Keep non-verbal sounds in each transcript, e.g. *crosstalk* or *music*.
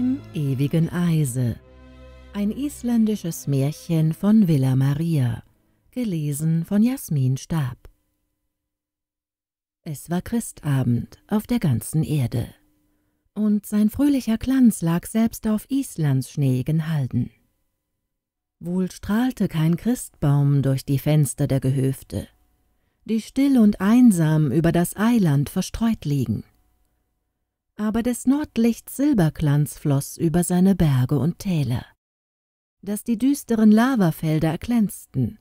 im ewigen Eise. Ein isländisches Märchen von Villa Maria, gelesen von Jasmin Stab. Es war Christabend auf der ganzen Erde, und sein fröhlicher Glanz lag selbst auf Islands schneeigen Halden. Wohl strahlte kein Christbaum durch die Fenster der Gehöfte, die still und einsam über das Eiland verstreut liegen aber des Nordlichts Silberglanz floss über seine Berge und Täler, dass die düsteren Lavafelder erglänzten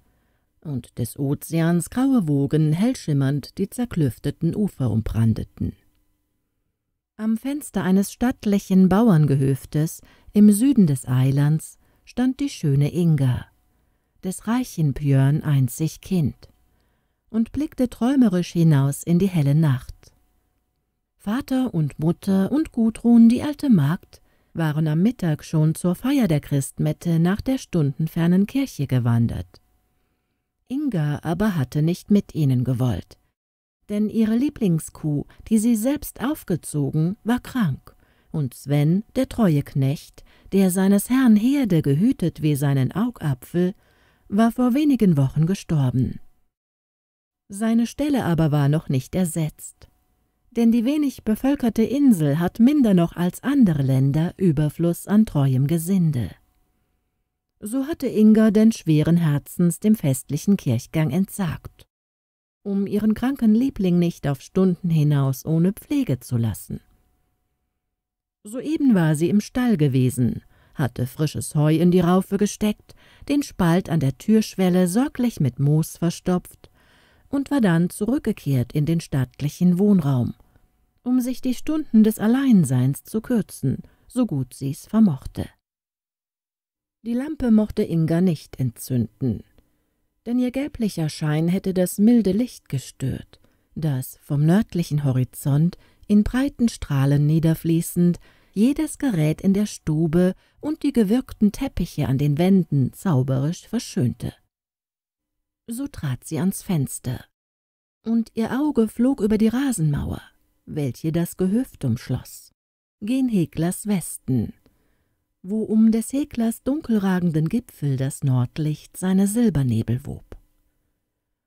und des Ozeans graue Wogen hellschimmernd die zerklüfteten Ufer umbrandeten. Am Fenster eines stattlichen Bauerngehöftes im Süden des Eilands stand die schöne Inga, des reichen Björn einzig Kind, und blickte träumerisch hinaus in die helle Nacht. Vater und Mutter und Gudrun, die alte Magd, waren am Mittag schon zur Feier der Christmette nach der stundenfernen Kirche gewandert. Inga aber hatte nicht mit ihnen gewollt, denn ihre Lieblingskuh, die sie selbst aufgezogen, war krank, und Sven, der treue Knecht, der seines Herrn Herde gehütet wie seinen Augapfel, war vor wenigen Wochen gestorben. Seine Stelle aber war noch nicht ersetzt, denn die wenig bevölkerte Insel hat minder noch als andere Länder Überfluss an treuem Gesinde. So hatte Inga denn schweren Herzens dem festlichen Kirchgang entsagt, um ihren kranken Liebling nicht auf Stunden hinaus ohne Pflege zu lassen. Soeben war sie im Stall gewesen, hatte frisches Heu in die Raufe gesteckt, den Spalt an der Türschwelle sorglich mit Moos verstopft und war dann zurückgekehrt in den stattlichen Wohnraum, um sich die Stunden des Alleinseins zu kürzen, so gut sie's vermochte. Die Lampe mochte Inga nicht entzünden, denn ihr gelblicher Schein hätte das milde Licht gestört, das vom nördlichen Horizont in breiten Strahlen niederfließend jedes Gerät in der Stube und die gewirkten Teppiche an den Wänden zauberisch verschönte so trat sie ans Fenster, und ihr Auge flog über die Rasenmauer, welche das Gehöft umschloss, gen Heklers Westen, wo um des Heklers dunkelragenden Gipfel das Nordlicht seine Silbernebel wob.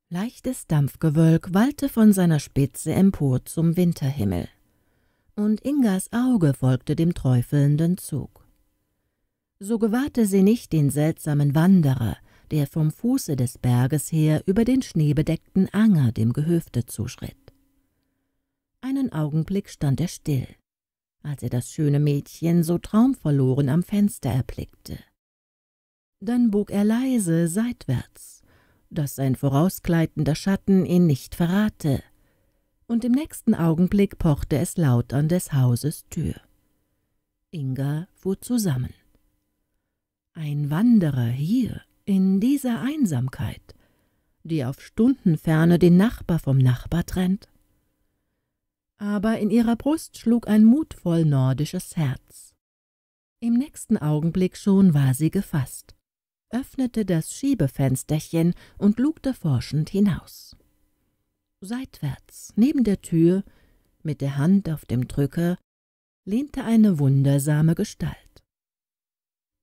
Leichtes Dampfgewölk wallte von seiner Spitze empor zum Winterhimmel, und Ingas Auge folgte dem träufelnden Zug. So gewahrte sie nicht den seltsamen Wanderer, der vom Fuße des Berges her über den schneebedeckten Anger dem Gehöfte zuschritt. Einen Augenblick stand er still, als er das schöne Mädchen so traumverloren am Fenster erblickte. Dann bog er leise seitwärts, dass sein vorausgleitender Schatten ihn nicht verrate, und im nächsten Augenblick pochte es laut an des Hauses Tür. Inga fuhr zusammen. Ein Wanderer hier, in dieser Einsamkeit, die auf Stundenferne den Nachbar vom Nachbar trennt? Aber in ihrer Brust schlug ein mutvoll nordisches Herz. Im nächsten Augenblick schon war sie gefasst, öffnete das Schiebefensterchen und lugte forschend hinaus. Seitwärts, neben der Tür, mit der Hand auf dem Drücker, lehnte eine wundersame Gestalt.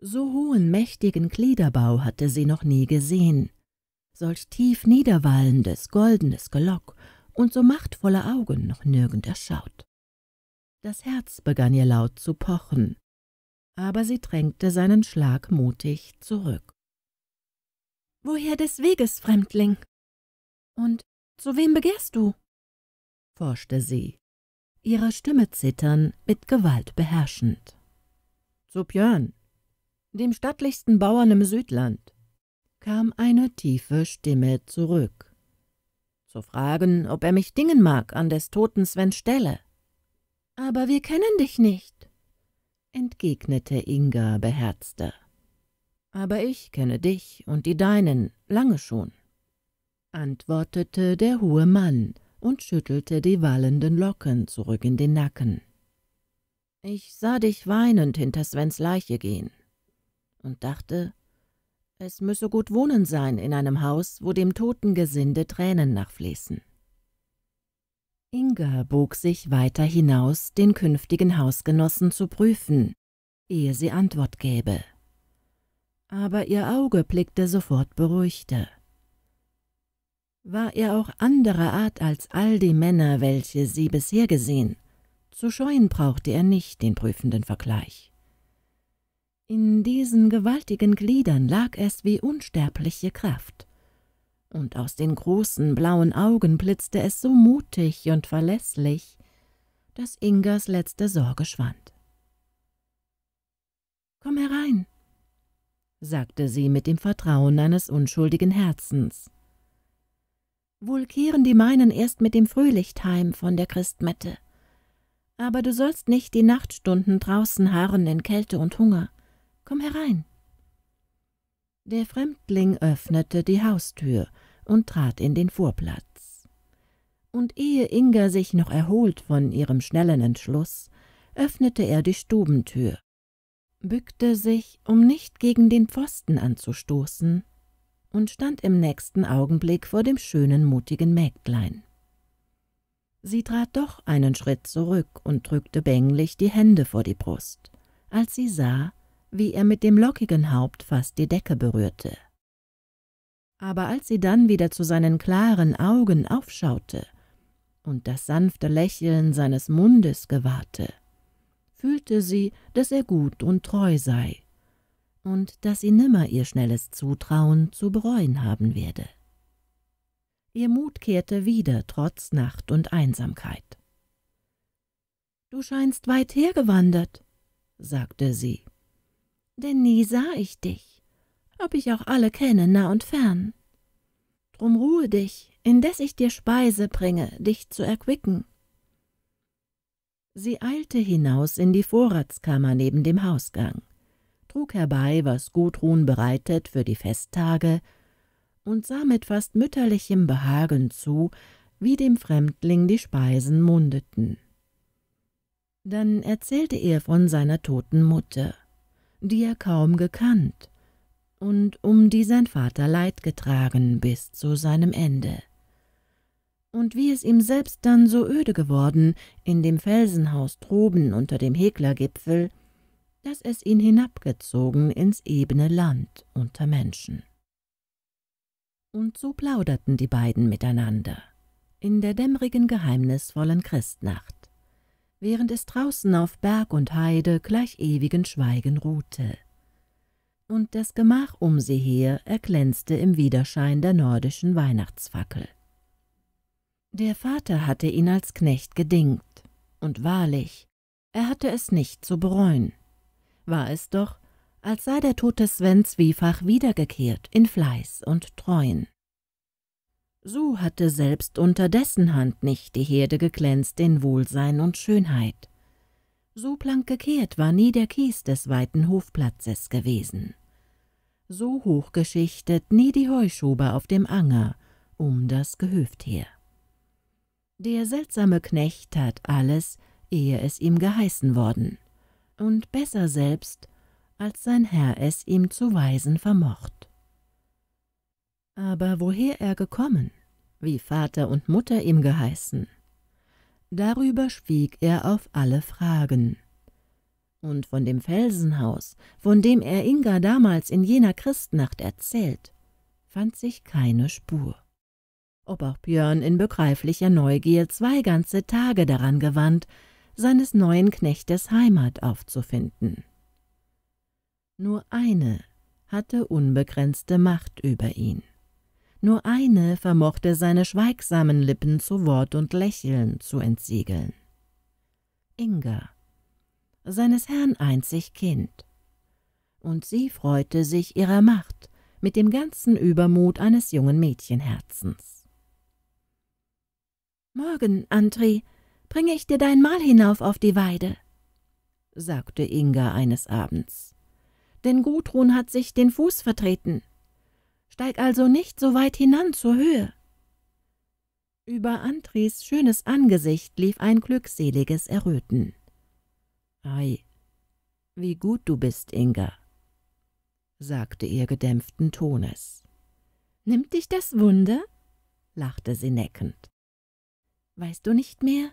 So hohen, mächtigen Gliederbau hatte sie noch nie gesehen, solch tief niederwallendes, goldenes Gelock und so machtvolle Augen noch nirgend erschaut. Das Herz begann ihr laut zu pochen, aber sie drängte seinen Schlag mutig zurück. »Woher des Weges, Fremdling? Und zu wem begehrst du?« forschte sie, ihre Stimme zittern mit Gewalt beherrschend. »Zu Björn«, dem stattlichsten Bauern im Südland, kam eine tiefe Stimme zurück. Zu fragen, ob er mich dingen mag an des toten Sven Stelle. Aber wir kennen dich nicht, entgegnete Inga beherzter. Aber ich kenne dich und die deinen lange schon, antwortete der hohe Mann und schüttelte die wallenden Locken zurück in den Nacken. Ich sah dich weinend hinter Svens Leiche gehen und dachte, es müsse gut wohnen sein in einem Haus, wo dem toten Gesinde Tränen nachfließen. Inga bog sich weiter hinaus, den künftigen Hausgenossen zu prüfen, ehe sie Antwort gäbe. Aber ihr Auge blickte sofort beruhigter. War er auch anderer Art als all die Männer, welche sie bisher gesehen, zu scheuen brauchte er nicht den prüfenden Vergleich. In diesen gewaltigen Gliedern lag es wie unsterbliche Kraft, und aus den großen blauen Augen blitzte es so mutig und verlässlich, dass Ingers letzte Sorge schwand. »Komm herein«, sagte sie mit dem Vertrauen eines unschuldigen Herzens. »Wohl kehren die meinen erst mit dem Frühlicht heim von der Christmette, aber du sollst nicht die Nachtstunden draußen harren in Kälte und Hunger.« Komm herein. Der Fremdling öffnete die Haustür und trat in den Vorplatz. Und ehe Inga sich noch erholt von ihrem schnellen Entschluss, öffnete er die Stubentür, bückte sich, um nicht gegen den Pfosten anzustoßen, und stand im nächsten Augenblick vor dem schönen, mutigen Mägdlein. Sie trat doch einen Schritt zurück und drückte bänglich die Hände vor die Brust, als sie sah, wie er mit dem lockigen Haupt fast die Decke berührte. Aber als sie dann wieder zu seinen klaren Augen aufschaute und das sanfte Lächeln seines Mundes gewahrte, fühlte sie, dass er gut und treu sei und dass sie nimmer ihr schnelles Zutrauen zu bereuen haben werde. Ihr Mut kehrte wieder trotz Nacht und Einsamkeit. »Du scheinst weit hergewandert«, sagte sie denn nie sah ich dich, ob ich auch alle kenne, nah und fern. Drum ruhe dich, indes ich dir Speise bringe, dich zu erquicken. Sie eilte hinaus in die Vorratskammer neben dem Hausgang, trug herbei, was Gudrun bereitet für die Festtage, und sah mit fast mütterlichem Behagen zu, wie dem Fremdling die Speisen mundeten. Dann erzählte er von seiner toten Mutter, die er kaum gekannt, und um die sein Vater Leid getragen bis zu seinem Ende. Und wie es ihm selbst dann so öde geworden, in dem Felsenhaus droben unter dem Heglergipfel, dass es ihn hinabgezogen ins ebene Land unter Menschen. Und so plauderten die beiden miteinander in der dämmerigen, geheimnisvollen Christnacht während es draußen auf Berg und Heide gleich ewigen Schweigen ruhte. Und das Gemach um sie her erglänzte im Widerschein der nordischen Weihnachtsfackel. Der Vater hatte ihn als Knecht gedingt, und wahrlich, er hatte es nicht zu bereuen. War es doch, als sei der tote Sven zwiefach wiedergekehrt in Fleiß und Treuen. So hatte selbst unter dessen Hand nicht die Herde geglänzt in Wohlsein und Schönheit. So blank gekehrt war nie der Kies des weiten Hofplatzes gewesen. So hochgeschichtet nie die Heuschube auf dem Anger um das Gehöft her. Der seltsame Knecht tat alles, ehe es ihm geheißen worden, und besser selbst, als sein Herr es ihm zu weisen vermocht aber woher er gekommen, wie Vater und Mutter ihm geheißen. Darüber schwieg er auf alle Fragen. Und von dem Felsenhaus, von dem er Inga damals in jener Christnacht erzählt, fand sich keine Spur. Ob auch Björn in begreiflicher Neugier zwei ganze Tage daran gewandt, seines neuen Knechtes Heimat aufzufinden. Nur eine hatte unbegrenzte Macht über ihn. Nur eine vermochte seine schweigsamen Lippen zu Wort und Lächeln zu entsiegeln. Inga, seines Herrn einzig Kind. Und sie freute sich ihrer Macht mit dem ganzen Übermut eines jungen Mädchenherzens. »Morgen, Antri, bringe ich dir dein Mahl hinauf auf die Weide«, sagte Inga eines Abends. »Denn Gudrun hat sich den Fuß vertreten.« Steig also nicht so weit hinan zur Höhe. Über Antris schönes Angesicht lief ein glückseliges Erröten. Ei, wie gut du bist, Inga, sagte ihr gedämpften Tones. Nimmt dich das Wunder? lachte sie neckend. Weißt du nicht mehr,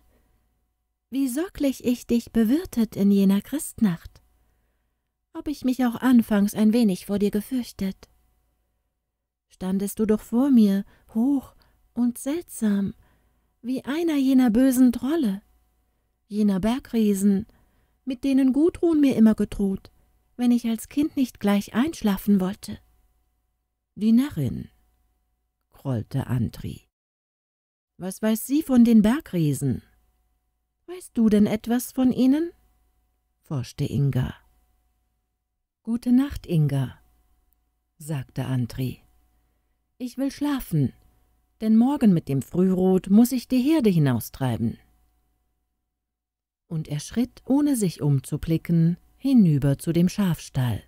wie sorglich ich dich bewirtet in jener Christnacht? Ob ich mich auch anfangs ein wenig vor dir gefürchtet? standest du doch vor mir, hoch und seltsam, wie einer jener bösen Trolle, jener Bergriesen, mit denen Gudrun mir immer gedroht, wenn ich als Kind nicht gleich einschlafen wollte. Die Narrin, grollte Andri. Was weiß sie von den Bergriesen? Weißt du denn etwas von ihnen? forschte Inga. Gute Nacht, Inga, sagte Andri. Ich will schlafen, denn morgen mit dem Frührot muss ich die Herde hinaustreiben. Und er schritt, ohne sich umzublicken, hinüber zu dem Schafstall,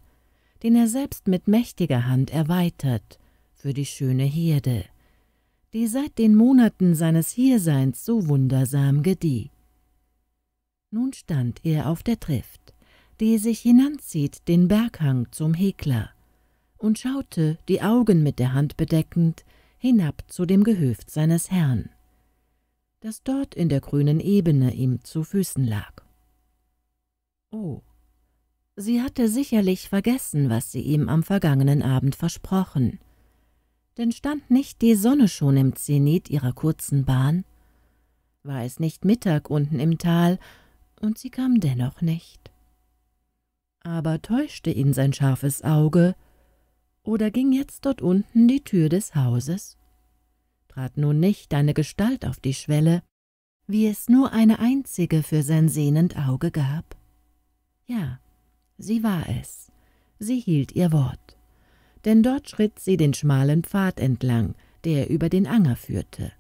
den er selbst mit mächtiger Hand erweitert für die schöne Herde, die seit den Monaten seines Hierseins so wundersam gedieh. Nun stand er auf der Trift, die sich hinanzieht den Berghang zum Hekler, und schaute, die Augen mit der Hand bedeckend, hinab zu dem Gehöft seines Herrn, das dort in der grünen Ebene ihm zu Füßen lag. Oh, sie hatte sicherlich vergessen, was sie ihm am vergangenen Abend versprochen, denn stand nicht die Sonne schon im Zenit ihrer kurzen Bahn? War es nicht Mittag unten im Tal, und sie kam dennoch nicht. Aber täuschte ihn sein scharfes Auge, oder ging jetzt dort unten die Tür des Hauses? Trat nun nicht eine Gestalt auf die Schwelle, wie es nur eine einzige für sein sehnend Auge gab? Ja, sie war es. Sie hielt ihr Wort. Denn dort schritt sie den schmalen Pfad entlang, der über den Anger führte.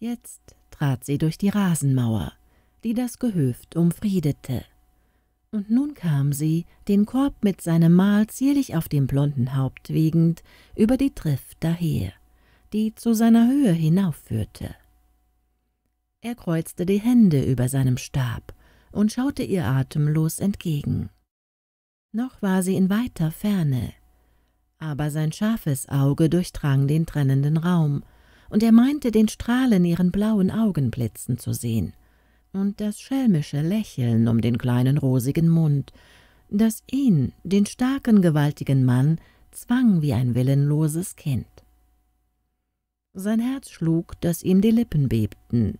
Jetzt trat sie durch die Rasenmauer, die das Gehöft umfriedete. Und nun kam sie, den Korb mit seinem Mahl zierlich auf dem blonden Haupt wiegend, über die Trift daher, die zu seiner Höhe hinaufführte. Er kreuzte die Hände über seinem Stab und schaute ihr atemlos entgegen. Noch war sie in weiter Ferne, aber sein scharfes Auge durchdrang den trennenden Raum, und er meinte, den Strahlen ihren blauen Augen blitzen zu sehen und das schelmische Lächeln um den kleinen rosigen Mund, das ihn, den starken, gewaltigen Mann, zwang wie ein willenloses Kind. Sein Herz schlug, dass ihm die Lippen bebten,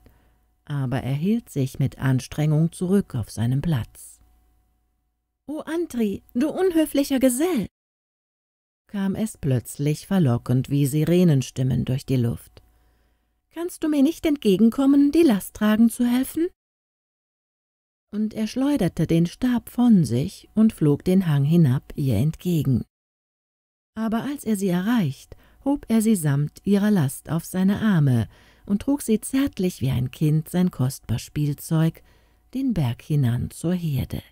aber er hielt sich mit Anstrengung zurück auf seinem Platz. »O Antri, du unhöflicher Gesell!« kam es plötzlich verlockend wie Sirenenstimmen durch die Luft. »Kannst du mir nicht entgegenkommen, die Last tragen zu helfen?« und er schleuderte den Stab von sich und flog den Hang hinab ihr entgegen. Aber als er sie erreicht, hob er sie samt ihrer Last auf seine Arme und trug sie zärtlich wie ein Kind sein kostbar Spielzeug den Berg hinan zur Herde,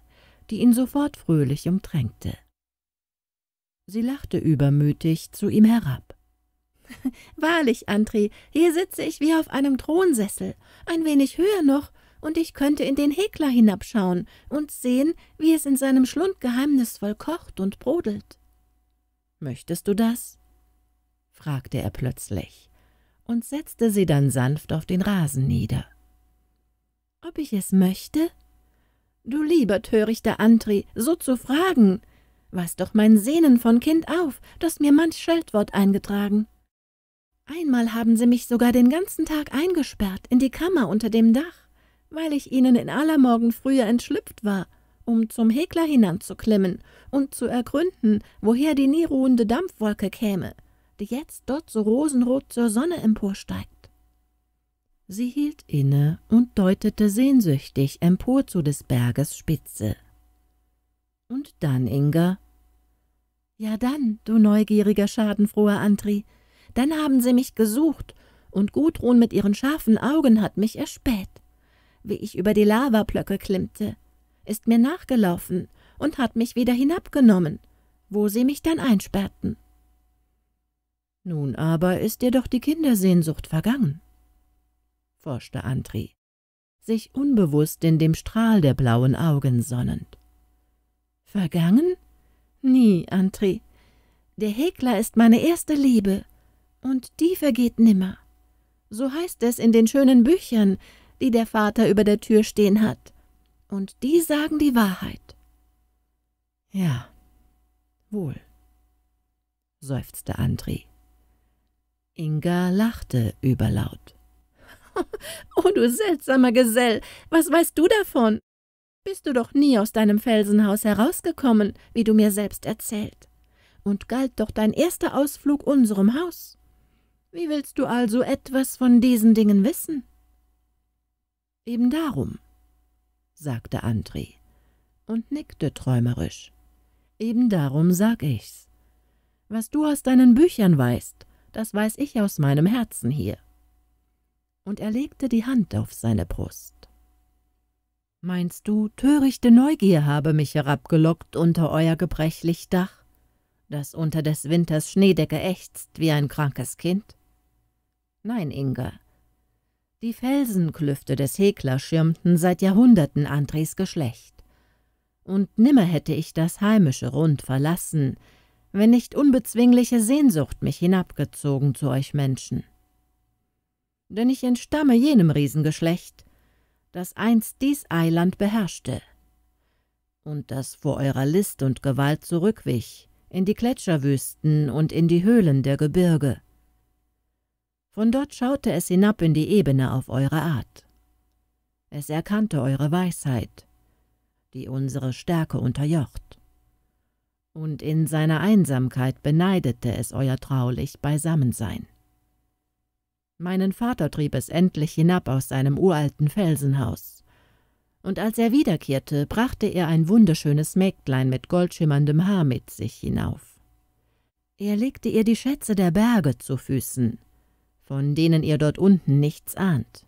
die ihn sofort fröhlich umtränkte. Sie lachte übermütig zu ihm herab. *laughs* »Wahrlich, Antri, hier sitze ich wie auf einem Thronsessel, ein wenig höher noch, und ich könnte in den Hegler hinabschauen und sehen, wie es in seinem Schlund geheimnisvoll kocht und brodelt. »Möchtest du das?« fragte er plötzlich und setzte sie dann sanft auf den Rasen nieder. »Ob ich es möchte?« »Du lieber törichter Antri, so zu fragen!« Was doch mein Sehnen von Kind auf, dass mir manch Scheltwort eingetragen. Einmal haben sie mich sogar den ganzen Tag eingesperrt in die Kammer unter dem Dach weil ich ihnen in aller Morgenfrühe entschlüpft war, um zum Hegler hinanzuklimmen und zu ergründen, woher die nie ruhende Dampfwolke käme, die jetzt dort so rosenrot zur Sonne emporsteigt. Sie hielt inne und deutete sehnsüchtig empor zu des Berges Spitze. Und dann, Inga? Ja dann, du neugieriger, schadenfroher Antri, dann haben sie mich gesucht, und Gudrun mit ihren scharfen Augen hat mich erspäht wie ich über die Lavablöcke klimmte, ist mir nachgelaufen und hat mich wieder hinabgenommen, wo sie mich dann einsperrten. Nun aber ist dir doch die Kindersehnsucht vergangen, forschte Antri, sich unbewusst in dem Strahl der blauen Augen sonnend. Vergangen? Nie, Antri. Der Hegler ist meine erste Liebe, und die vergeht nimmer. So heißt es in den schönen Büchern, die der Vater über der Tür stehen hat. Und die sagen die Wahrheit. Ja, wohl, seufzte André. Inga lachte überlaut. *laughs* oh, du seltsamer Gesell, was weißt du davon? Bist du doch nie aus deinem Felsenhaus herausgekommen, wie du mir selbst erzählt. Und galt doch dein erster Ausflug unserem Haus. Wie willst du also etwas von diesen Dingen wissen? Eben darum, sagte André und nickte träumerisch. Eben darum sag ich's. Was du aus deinen Büchern weißt, das weiß ich aus meinem Herzen hier. Und er legte die Hand auf seine Brust. Meinst du, törichte Neugier habe mich herabgelockt unter euer gebrechlich Dach, das unter des Winters Schneedecke ächzt wie ein krankes Kind? Nein, Inga, die Felsenklüfte des Hekler schirmten seit Jahrhunderten Andres Geschlecht. Und nimmer hätte ich das heimische Rund verlassen, wenn nicht unbezwingliche Sehnsucht mich hinabgezogen zu euch Menschen. Denn ich entstamme jenem Riesengeschlecht, das einst dies Eiland beherrschte und das vor eurer List und Gewalt zurückwich in die Gletscherwüsten und in die Höhlen der Gebirge. Von dort schaute es hinab in die Ebene auf eure Art. Es erkannte eure Weisheit, die unsere Stärke unterjocht. Und in seiner Einsamkeit beneidete es euer traulich Beisammensein. Meinen Vater trieb es endlich hinab aus seinem uralten Felsenhaus. Und als er wiederkehrte, brachte er ein wunderschönes Mägdlein mit goldschimmerndem Haar mit sich hinauf. Er legte ihr die Schätze der Berge zu Füßen, von denen ihr dort unten nichts ahnt.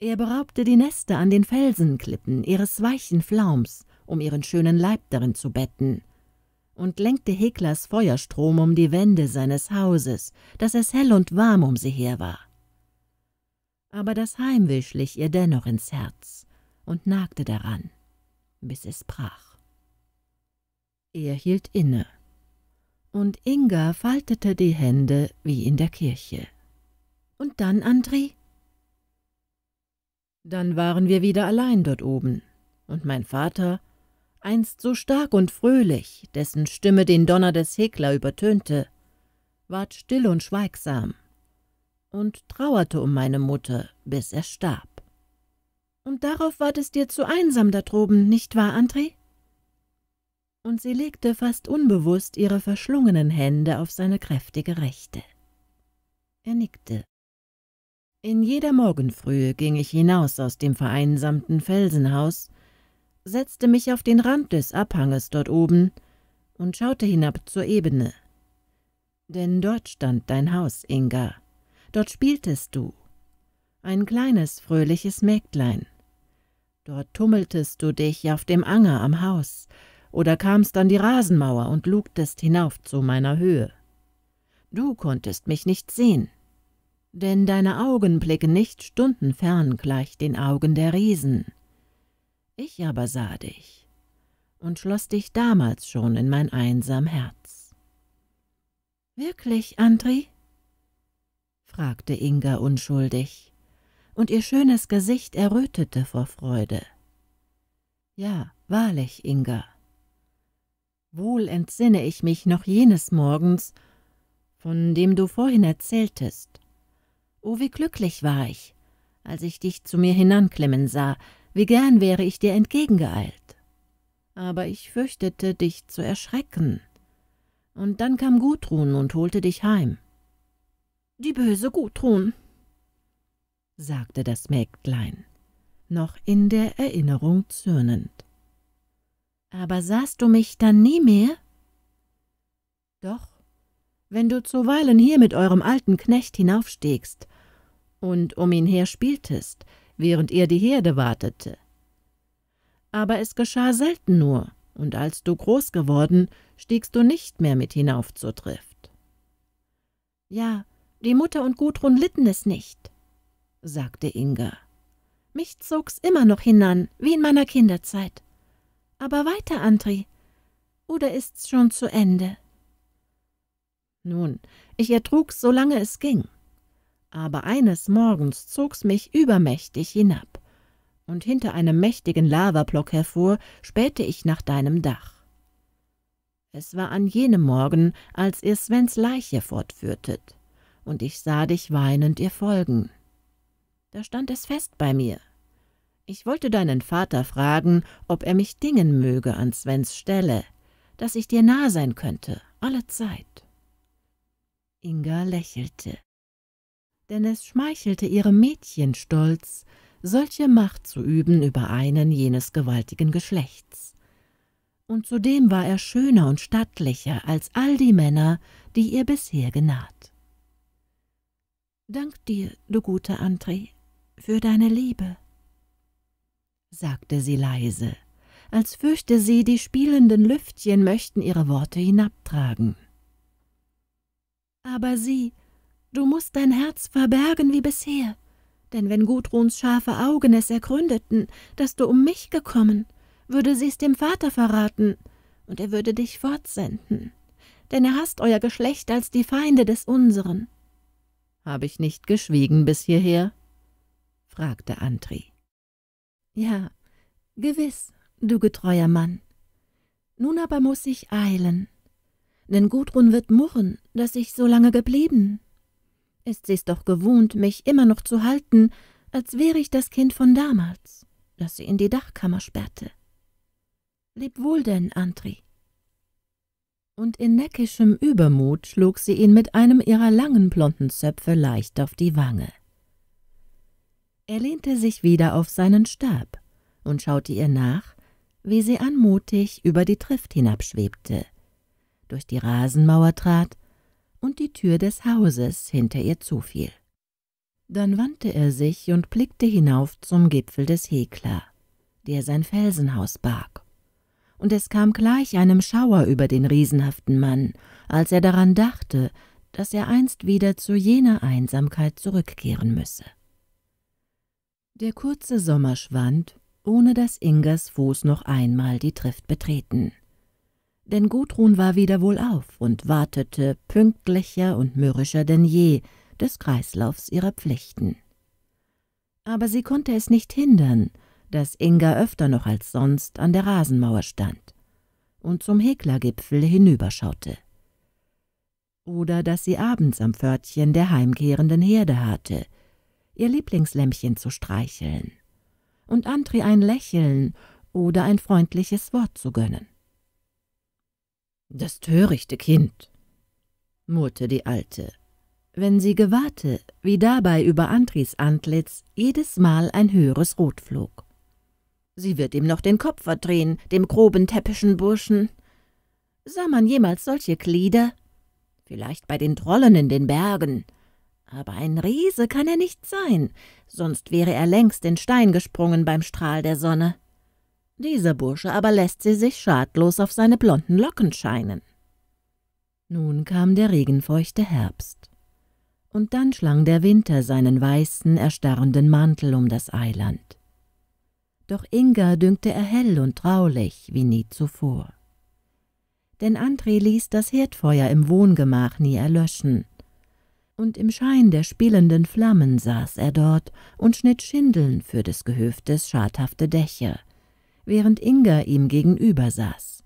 Er beraubte die Nester an den Felsenklippen ihres weichen Flaums, um ihren schönen Leib darin zu betten, und lenkte Heklas Feuerstrom um die Wände seines Hauses, daß es hell und warm um sie her war. Aber das Heimweh schlich ihr dennoch ins Herz und nagte daran, bis es brach. Er hielt inne, und Inga faltete die Hände wie in der Kirche. Und dann, André? Dann waren wir wieder allein dort oben, und mein Vater, einst so stark und fröhlich, dessen Stimme den Donner des Hekler übertönte, ward still und schweigsam und trauerte um meine Mutter, bis er starb. Und darauf ward es dir zu einsam da droben, nicht wahr, André? Und sie legte fast unbewusst ihre verschlungenen Hände auf seine kräftige Rechte. Er nickte. In jeder Morgenfrühe ging ich hinaus aus dem vereinsamten Felsenhaus, setzte mich auf den Rand des Abhanges dort oben und schaute hinab zur Ebene. Denn dort stand dein Haus, Inga, dort spieltest du, ein kleines, fröhliches Mägdlein. Dort tummeltest du dich auf dem Anger am Haus oder kamst an die Rasenmauer und lugtest hinauf zu meiner Höhe. Du konntest mich nicht sehen, denn deine Augen blicken nicht stundenfern gleich den Augen der Riesen. Ich aber sah dich und schloss dich damals schon in mein einsam Herz. »Wirklich, Andri?« fragte Inga unschuldig, und ihr schönes Gesicht errötete vor Freude. »Ja, wahrlich, Inga. Wohl entsinne ich mich noch jenes Morgens, von dem du vorhin erzähltest, Oh, wie glücklich war ich, als ich dich zu mir hinanklimmen sah, wie gern wäre ich dir entgegengeeilt. Aber ich fürchtete, dich zu erschrecken. Und dann kam Gudrun und holte dich heim. Die böse Gudrun, sagte das Mägdlein, noch in der Erinnerung zürnend. Aber sahst du mich dann nie mehr? Doch, wenn du zuweilen hier mit eurem alten Knecht hinaufstiegst, und um ihn her spieltest, während er die Herde wartete. Aber es geschah selten nur, und als du groß geworden, stiegst du nicht mehr mit hinauf zur Drift. Ja, die Mutter und Gudrun litten es nicht, sagte Inga. Mich zog's immer noch hinan, wie in meiner Kinderzeit. Aber weiter, Andri, Oder ist's schon zu Ende? Nun, ich ertrug's, solange es ging aber eines Morgens zog's mich übermächtig hinab, und hinter einem mächtigen Lavablock hervor spähte ich nach deinem Dach. Es war an jenem Morgen, als ihr Svens Leiche fortführtet, und ich sah dich weinend ihr folgen. Da stand es fest bei mir. Ich wollte deinen Vater fragen, ob er mich dingen möge an Svens Stelle, dass ich dir nah sein könnte, alle Zeit. Inga lächelte denn es schmeichelte ihrem Mädchenstolz, solche Macht zu üben über einen jenes gewaltigen Geschlechts. Und zudem war er schöner und stattlicher als all die Männer, die ihr bisher genaht. Dank dir, du guter André, für deine Liebe, sagte sie leise, als fürchte sie, die spielenden Lüftchen möchten ihre Worte hinabtragen. Aber sie, Du musst dein Herz verbergen wie bisher, denn wenn Gudruns scharfe Augen es ergründeten, dass du um mich gekommen, würde sie es dem Vater verraten, und er würde dich fortsenden, denn er hasst euer Geschlecht als die Feinde des unseren. Habe ich nicht geschwiegen bis hierher? fragte Antri. Ja, gewiß, du getreuer Mann. Nun aber muß ich eilen, denn Gudrun wird murren, dass ich so lange geblieben ist sie's doch gewohnt, mich immer noch zu halten, als wäre ich das Kind von damals, das sie in die Dachkammer sperrte. Leb wohl denn, Antri. Und in neckischem Übermut schlug sie ihn mit einem ihrer langen blonden Zöpfe leicht auf die Wange. Er lehnte sich wieder auf seinen Stab und schaute ihr nach, wie sie anmutig über die Trift hinabschwebte, durch die Rasenmauer trat und die Tür des Hauses hinter ihr zufiel. Dann wandte er sich und blickte hinauf zum Gipfel des Hekla, der sein Felsenhaus barg. Und es kam gleich einem Schauer über den riesenhaften Mann, als er daran dachte, dass er einst wieder zu jener Einsamkeit zurückkehren müsse. Der kurze Sommer schwand, ohne dass Ingers Fuß noch einmal die Trift betreten denn Gudrun war wieder wohlauf und wartete pünktlicher und mürrischer denn je des Kreislaufs ihrer Pflichten. Aber sie konnte es nicht hindern, dass Inga öfter noch als sonst an der Rasenmauer stand und zum Heglergipfel hinüberschaute. Oder dass sie abends am Pförtchen der heimkehrenden Herde hatte, ihr Lieblingslämpchen zu streicheln und Antri ein Lächeln oder ein freundliches Wort zu gönnen. Das törichte Kind, murrte die Alte, wenn sie gewahrte, wie dabei über Andris Antlitz jedes Mal ein höheres Rot flog. Sie wird ihm noch den Kopf verdrehen, dem groben, teppischen Burschen. Sah man jemals solche Glieder? Vielleicht bei den Trollen in den Bergen. Aber ein Riese kann er nicht sein, sonst wäre er längst in Stein gesprungen beim Strahl der Sonne. Dieser Bursche aber lässt sie sich schadlos auf seine blonden Locken scheinen. Nun kam der regenfeuchte Herbst. Und dann schlang der Winter seinen weißen, erstarrenden Mantel um das Eiland. Doch Inga dünkte er hell und traulich wie nie zuvor. Denn André ließ das Herdfeuer im Wohngemach nie erlöschen, und im Schein der spielenden Flammen saß er dort und schnitt Schindeln für des Gehöftes schadhafte Dächer – während Inga ihm gegenüber saß,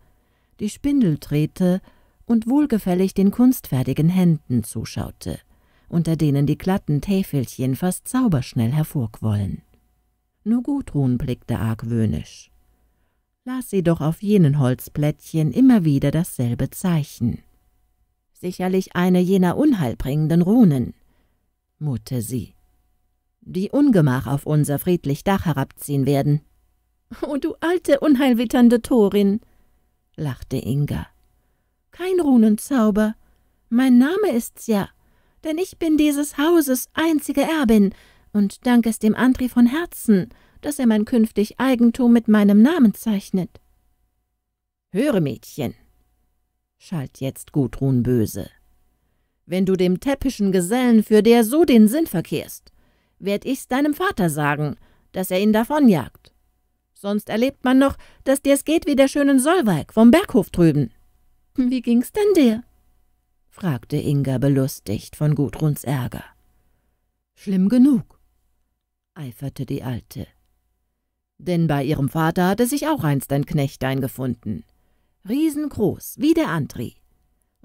die Spindel drehte und wohlgefällig den kunstfertigen Händen zuschaute, unter denen die glatten Täfelchen fast zauberschnell hervorquollen. Nur Gudrun blickte argwöhnisch. Las sie doch auf jenen Holzplättchen immer wieder dasselbe Zeichen. Sicherlich eine jener unheilbringenden Runen, murrte sie, die Ungemach auf unser friedlich Dach herabziehen werden. »O *laughs* du alte, unheilwitternde Torin«, lachte Inga. »Kein Runenzauber. Mein Name ist's ja, denn ich bin dieses Hauses einzige Erbin und dank es dem Andri von Herzen, dass er mein künftig Eigentum mit meinem Namen zeichnet.« »Höre, Mädchen«, schalt jetzt Gudrun böse, »wenn du dem täppischen Gesellen für der so den Sinn verkehrst, werd ich's deinem Vater sagen, dass er ihn davonjagt. Sonst erlebt man noch, dass dir's geht wie der schönen Solveig vom Berghof drüben. Wie ging's denn dir? fragte Inga belustigt von Gudruns Ärger. Schlimm genug, eiferte die Alte. Denn bei ihrem Vater hatte sich auch einst ein Knecht eingefunden. Riesengroß, wie der Andri.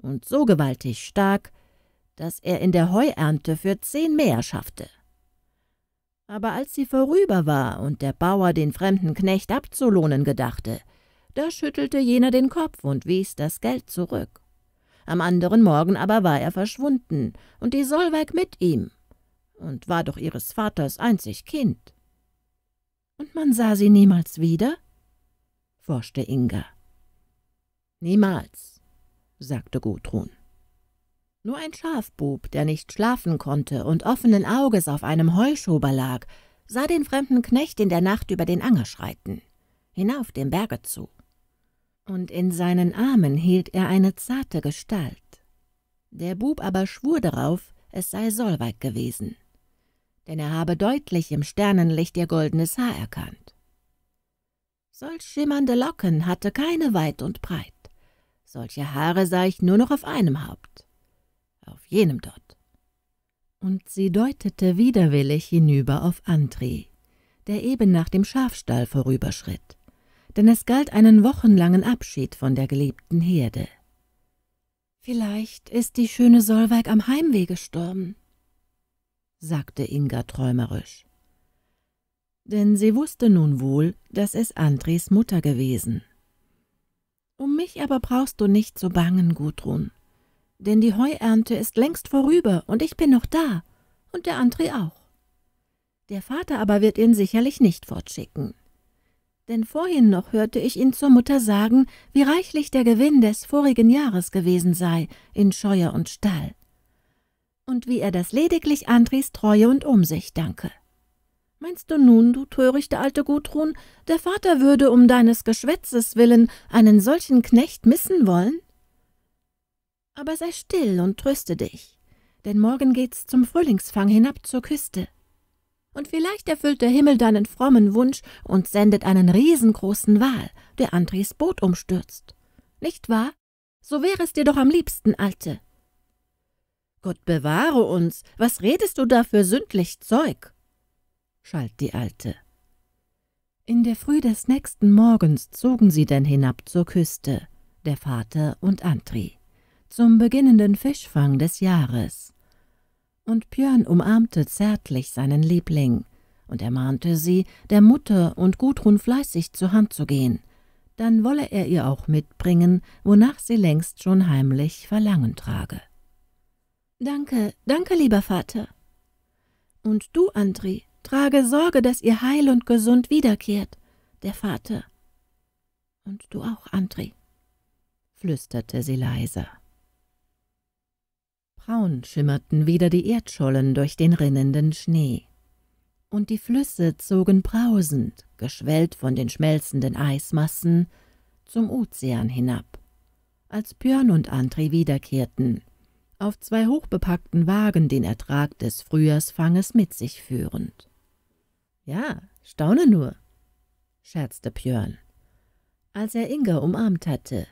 Und so gewaltig stark, dass er in der Heuernte für zehn mehr schaffte. Aber als sie vorüber war und der Bauer den fremden Knecht abzulohnen gedachte, da schüttelte jener den Kopf und wies das Geld zurück. Am anderen Morgen aber war er verschwunden und die Solveig mit ihm und war doch ihres Vaters einzig Kind. Und man sah sie niemals wieder? forschte Inga. Niemals, sagte Gudrun. Nur ein Schafbub, der nicht schlafen konnte und offenen Auges auf einem Heuschober lag, sah den fremden Knecht in der Nacht über den Anger schreiten, hinauf dem Berge zu. Und in seinen Armen hielt er eine zarte Gestalt. Der Bub aber schwur darauf, es sei Solweig gewesen, denn er habe deutlich im Sternenlicht ihr goldenes Haar erkannt. Solch schimmernde Locken hatte keine weit und breit, solche Haare sah ich nur noch auf einem Haupt auf jenem dort. Und sie deutete widerwillig hinüber auf Andri, der eben nach dem Schafstall vorüberschritt, denn es galt einen wochenlangen Abschied von der geliebten Herde. »Vielleicht ist die schöne Solveig am Heimweh gestorben«, sagte Inga träumerisch. Denn sie wusste nun wohl, dass es Andres Mutter gewesen. »Um mich aber brauchst du nicht zu bangen, Gudrun«, denn die Heuernte ist längst vorüber und ich bin noch da und der André auch. Der Vater aber wird ihn sicherlich nicht fortschicken. Denn vorhin noch hörte ich ihn zur Mutter sagen, wie reichlich der Gewinn des vorigen Jahres gewesen sei in Scheuer und Stall. Und wie er das lediglich Andres Treue und Umsicht danke. Meinst du nun, du törichte alte Gudrun, der Vater würde um deines Geschwätzes willen einen solchen Knecht missen wollen? Aber sei still und tröste dich, denn morgen geht's zum Frühlingsfang hinab zur Küste. Und vielleicht erfüllt der Himmel deinen frommen Wunsch und sendet einen riesengroßen Wal, der Andres Boot umstürzt. Nicht wahr? So wäre es dir doch am liebsten, Alte. Gott bewahre uns, was redest du da für sündlich Zeug? schalt die Alte. In der Früh des nächsten Morgens zogen sie denn hinab zur Küste, der Vater und Andri zum beginnenden Fischfang des Jahres. Und Björn umarmte zärtlich seinen Liebling und ermahnte sie, der Mutter und Gudrun fleißig zur Hand zu gehen. Dann wolle er ihr auch mitbringen, wonach sie längst schon heimlich Verlangen trage. »Danke, danke, lieber Vater.« »Und du, Andri, trage Sorge, dass ihr heil und gesund wiederkehrt, der Vater.« »Und du auch, Andri«, flüsterte sie leiser. Braun schimmerten wieder die Erdschollen durch den rinnenden Schnee. Und die Flüsse zogen brausend, geschwellt von den schmelzenden Eismassen, zum Ozean hinab. Als Björn und André wiederkehrten, auf zwei hochbepackten Wagen den Ertrag des Frühjahrsfanges mit sich führend. »Ja, staune nur«, scherzte Björn, als er Inga umarmt hatte,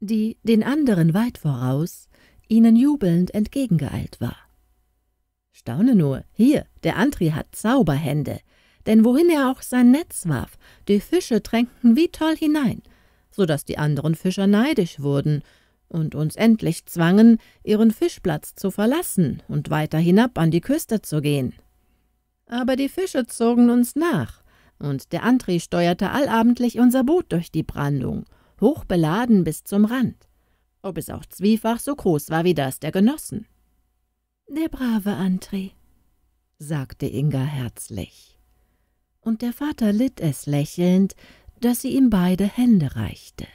die, den anderen weit voraus, ihnen jubelnd entgegengeeilt war. Staune nur, hier, der Antri hat Zauberhände, denn wohin er auch sein Netz warf, die Fische tränkten wie toll hinein, so daß die anderen Fischer neidisch wurden und uns endlich zwangen, ihren Fischplatz zu verlassen und weiter hinab an die Küste zu gehen. Aber die Fische zogen uns nach, und der Antri steuerte allabendlich unser Boot durch die Brandung, hochbeladen bis zum Rand ob es auch zwiefach so groß war wie das der Genossen. »Der brave André, sagte Inga herzlich. Und der Vater litt es lächelnd, dass sie ihm beide Hände reichte.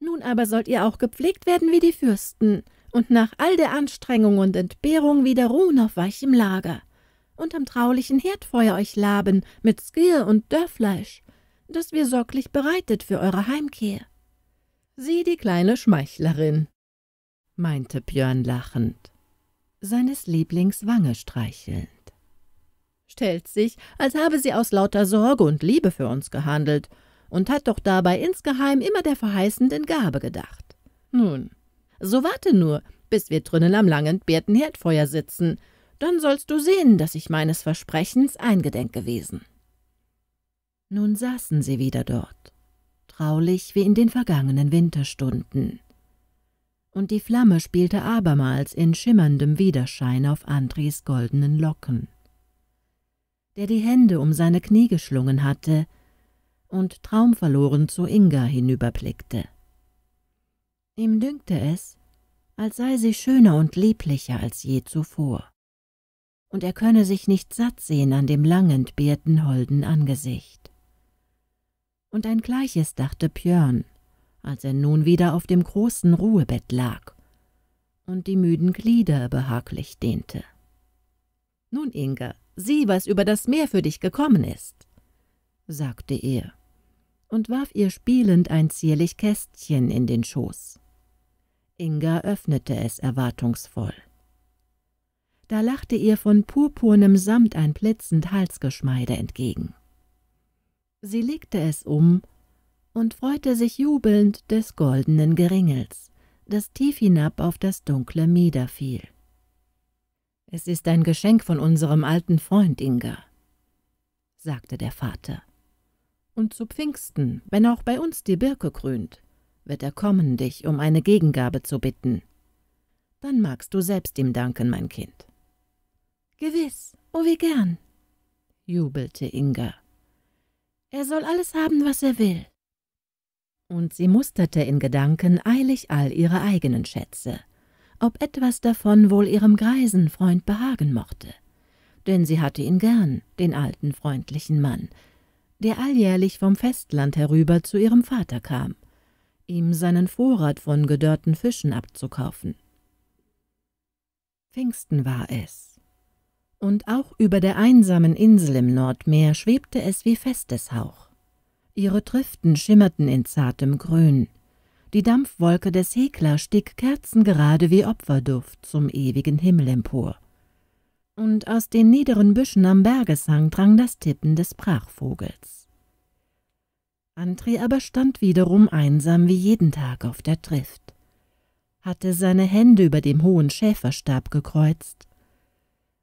»Nun aber sollt ihr auch gepflegt werden wie die Fürsten und nach all der Anstrengung und Entbehrung wieder ruhen auf weichem Lager.« und am traulichen Herdfeuer euch laben, mit Skier und Dörrfleisch, das wir sorglich bereitet für eure Heimkehr. Sieh die kleine Schmeichlerin«, meinte Björn lachend, seines Lieblings Wange streichelnd. Stellt sich, als habe sie aus lauter Sorge und Liebe für uns gehandelt und hat doch dabei insgeheim immer der verheißenden Gabe gedacht. Nun, so warte nur, bis wir drinnen am langen entbehrten Herdfeuer sitzen, dann sollst du sehen, dass ich meines Versprechens eingedenk gewesen. Nun saßen sie wieder dort, fraulich wie in den vergangenen Winterstunden. Und die Flamme spielte abermals in schimmerndem Widerschein auf Andres goldenen Locken, der die Hände um seine Knie geschlungen hatte und traumverloren zu Inga hinüberblickte. Ihm dünkte es, als sei sie schöner und lieblicher als je zuvor, und er könne sich nicht satt sehen an dem lang entbehrten holden Angesicht. Und ein gleiches dachte Björn, als er nun wieder auf dem großen Ruhebett lag und die müden Glieder behaglich dehnte. »Nun, Inga, sieh, was über das Meer für dich gekommen ist«, sagte er und warf ihr spielend ein zierlich Kästchen in den Schoß. Inga öffnete es erwartungsvoll. Da lachte ihr von purpurnem Samt ein blitzend Halsgeschmeide entgegen. Sie legte es um und freute sich jubelnd des goldenen Geringels, das tief hinab auf das dunkle Mieder fiel. »Es ist ein Geschenk von unserem alten Freund, Inga«, sagte der Vater. »Und zu Pfingsten, wenn auch bei uns die Birke grünt, wird er kommen, dich um eine Gegengabe zu bitten. Dann magst du selbst ihm danken, mein Kind.« »Gewiss, oh wie gern«, jubelte Inga. Er soll alles haben, was er will. Und sie musterte in Gedanken eilig all ihre eigenen Schätze, ob etwas davon wohl ihrem greisen Freund behagen mochte. Denn sie hatte ihn gern, den alten freundlichen Mann, der alljährlich vom Festland herüber zu ihrem Vater kam, ihm seinen Vorrat von gedörrten Fischen abzukaufen. Pfingsten war es, und auch über der einsamen Insel im Nordmeer schwebte es wie festes Hauch. Ihre Triften schimmerten in zartem Grün. Die Dampfwolke des Hekla stieg kerzengerade wie Opferduft zum ewigen Himmel empor. Und aus den niederen Büschen am Bergesang drang das Tippen des Brachvogels. Antri aber stand wiederum einsam wie jeden Tag auf der Trift, hatte seine Hände über dem hohen Schäferstab gekreuzt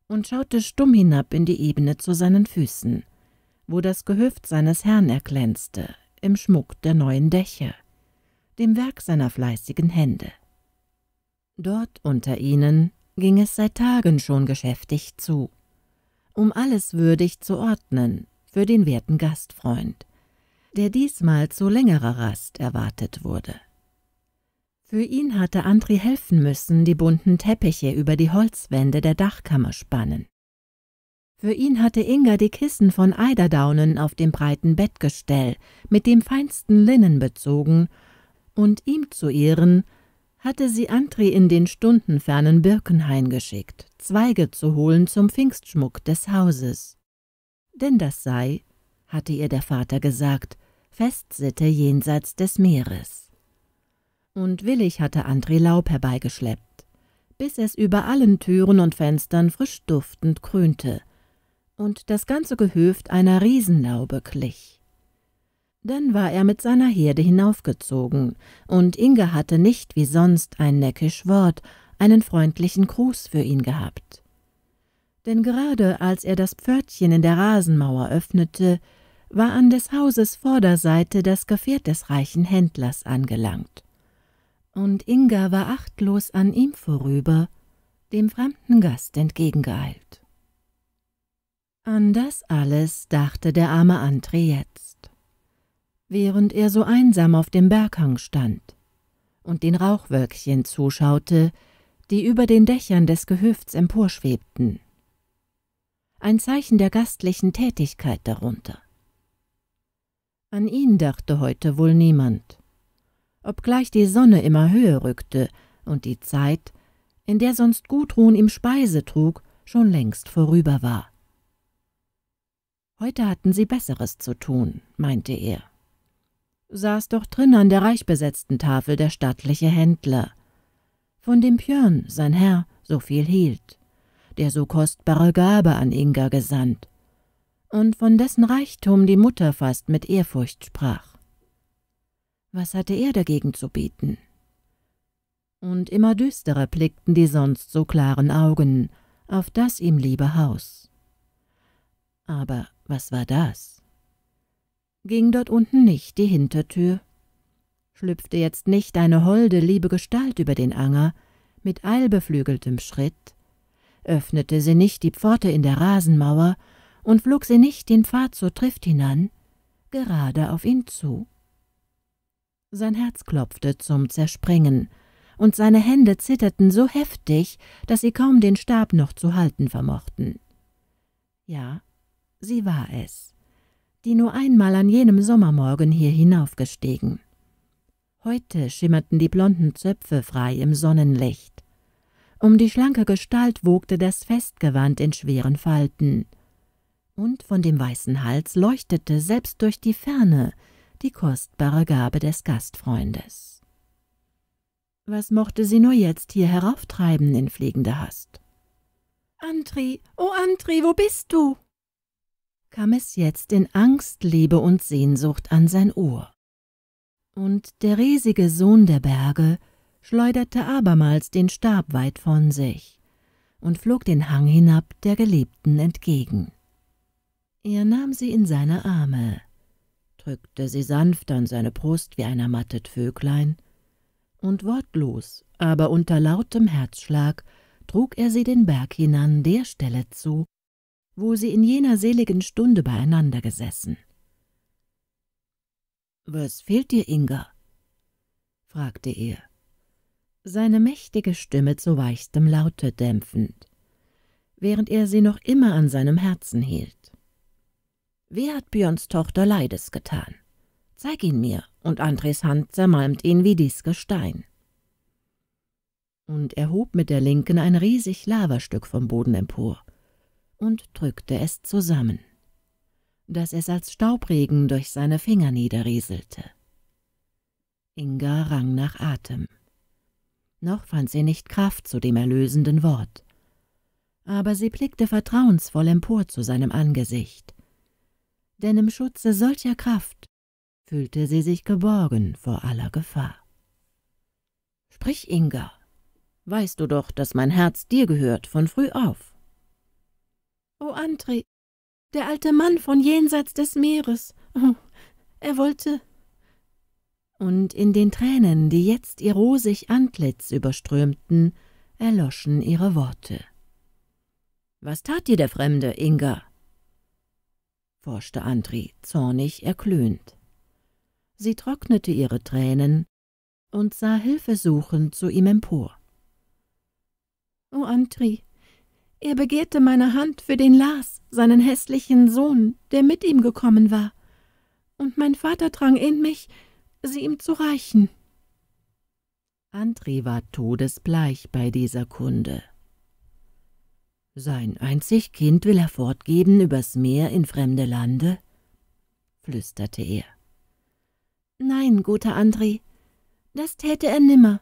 und schaute stumm hinab in die Ebene zu seinen Füßen, wo das Gehöft seines Herrn erglänzte, im Schmuck der neuen Dächer, dem Werk seiner fleißigen Hände. Dort unter ihnen ging es seit Tagen schon geschäftig zu, um alles würdig zu ordnen für den werten Gastfreund, der diesmal zu längerer Rast erwartet wurde. Für ihn hatte Andri helfen müssen, die bunten Teppiche über die Holzwände der Dachkammer spannen. Für ihn hatte Inga die Kissen von Eiderdaunen auf dem breiten Bettgestell mit dem feinsten Linnen bezogen, und ihm zu Ehren hatte sie Andri in den stundenfernen Birkenhain geschickt, Zweige zu holen zum Pfingstschmuck des Hauses. Denn das sei, hatte ihr der Vater gesagt, Festsitte jenseits des Meeres und willig hatte André Laub herbeigeschleppt, bis es über allen Türen und Fenstern frisch duftend krönte und das ganze Gehöft einer Riesenlaube glich. Dann war er mit seiner Herde hinaufgezogen, und Inge hatte nicht wie sonst ein neckisch Wort, einen freundlichen Gruß für ihn gehabt. Denn gerade als er das Pförtchen in der Rasenmauer öffnete, war an des Hauses Vorderseite das Gefährt des reichen Händlers angelangt und Inga war achtlos an ihm vorüber, dem fremden Gast entgegengeeilt. An das alles dachte der arme André jetzt, während er so einsam auf dem Berghang stand und den Rauchwölkchen zuschaute, die über den Dächern des Gehöfts emporschwebten. Ein Zeichen der gastlichen Tätigkeit darunter. An ihn dachte heute wohl niemand obgleich die Sonne immer höher rückte und die Zeit, in der sonst Gudrun ihm Speise trug, schon längst vorüber war. Heute hatten sie Besseres zu tun, meinte er. Saß doch drin an der reichbesetzten Tafel der stattliche Händler, von dem Björn, sein Herr, so viel hielt, der so kostbare Gabe an Inga gesandt, und von dessen Reichtum die Mutter fast mit Ehrfurcht sprach. Was hatte er dagegen zu bieten? Und immer düsterer blickten die sonst so klaren Augen auf das ihm liebe Haus. Aber was war das? Ging dort unten nicht die Hintertür? Schlüpfte jetzt nicht eine holde, liebe Gestalt über den Anger, mit eilbeflügeltem Schritt? Öffnete sie nicht die Pforte in der Rasenmauer und flog sie nicht den Pfad zur Trift hinan, gerade auf ihn zu? Sein Herz klopfte zum Zerspringen, und seine Hände zitterten so heftig, dass sie kaum den Stab noch zu halten vermochten. Ja, sie war es, die nur einmal an jenem Sommermorgen hier hinaufgestiegen. Heute schimmerten die blonden Zöpfe frei im Sonnenlicht. Um die schlanke Gestalt wogte das Festgewand in schweren Falten. Und von dem weißen Hals leuchtete selbst durch die Ferne die kostbare Gabe des Gastfreundes. Was mochte sie nur jetzt hier herauftreiben in fliegender Hast? Antri, oh Antri, wo bist du? kam es jetzt in Angst, Liebe und Sehnsucht an sein Ohr. Und der riesige Sohn der Berge schleuderte abermals den Stab weit von sich und flog den Hang hinab der Geliebten entgegen. Er nahm sie in seine Arme, drückte sie sanft an seine Brust wie ein ermattet Vöglein, und wortlos, aber unter lautem Herzschlag, trug er sie den Berg hinan der Stelle zu, wo sie in jener seligen Stunde beieinander gesessen. »Was fehlt dir, Inga?« fragte er. Seine mächtige Stimme zu weichstem Laute dämpfend, während er sie noch immer an seinem Herzen hielt. Wer hat Björns Tochter Leides getan? Zeig ihn mir, und Andres Hand zermalmt ihn wie dies Gestein. Und er hob mit der linken ein riesig Lavastück vom Boden empor und drückte es zusammen, dass es als Staubregen durch seine Finger niederrieselte. Inga rang nach Atem. Noch fand sie nicht Kraft zu dem erlösenden Wort, aber sie blickte vertrauensvoll empor zu seinem Angesicht denn im Schutze solcher Kraft fühlte sie sich geborgen vor aller Gefahr. »Sprich, Inga, weißt du doch, dass mein Herz dir gehört von früh auf.« »O André, der alte Mann von jenseits des Meeres, oh, er wollte...« Und in den Tränen, die jetzt ihr rosig Antlitz überströmten, erloschen ihre Worte. »Was tat dir der Fremde, Inga?« forschte Andri, zornig erklönt. Sie trocknete ihre Tränen und sah hilfesuchend zu ihm empor. »O »Oh, Antri, er begehrte meine Hand für den Lars, seinen hässlichen Sohn, der mit ihm gekommen war, und mein Vater drang in mich, sie ihm zu reichen.« Andri war todesbleich bei dieser Kunde. Sein einzig Kind will er fortgeben übers Meer in fremde Lande? flüsterte er. Nein, guter André, das täte er nimmer.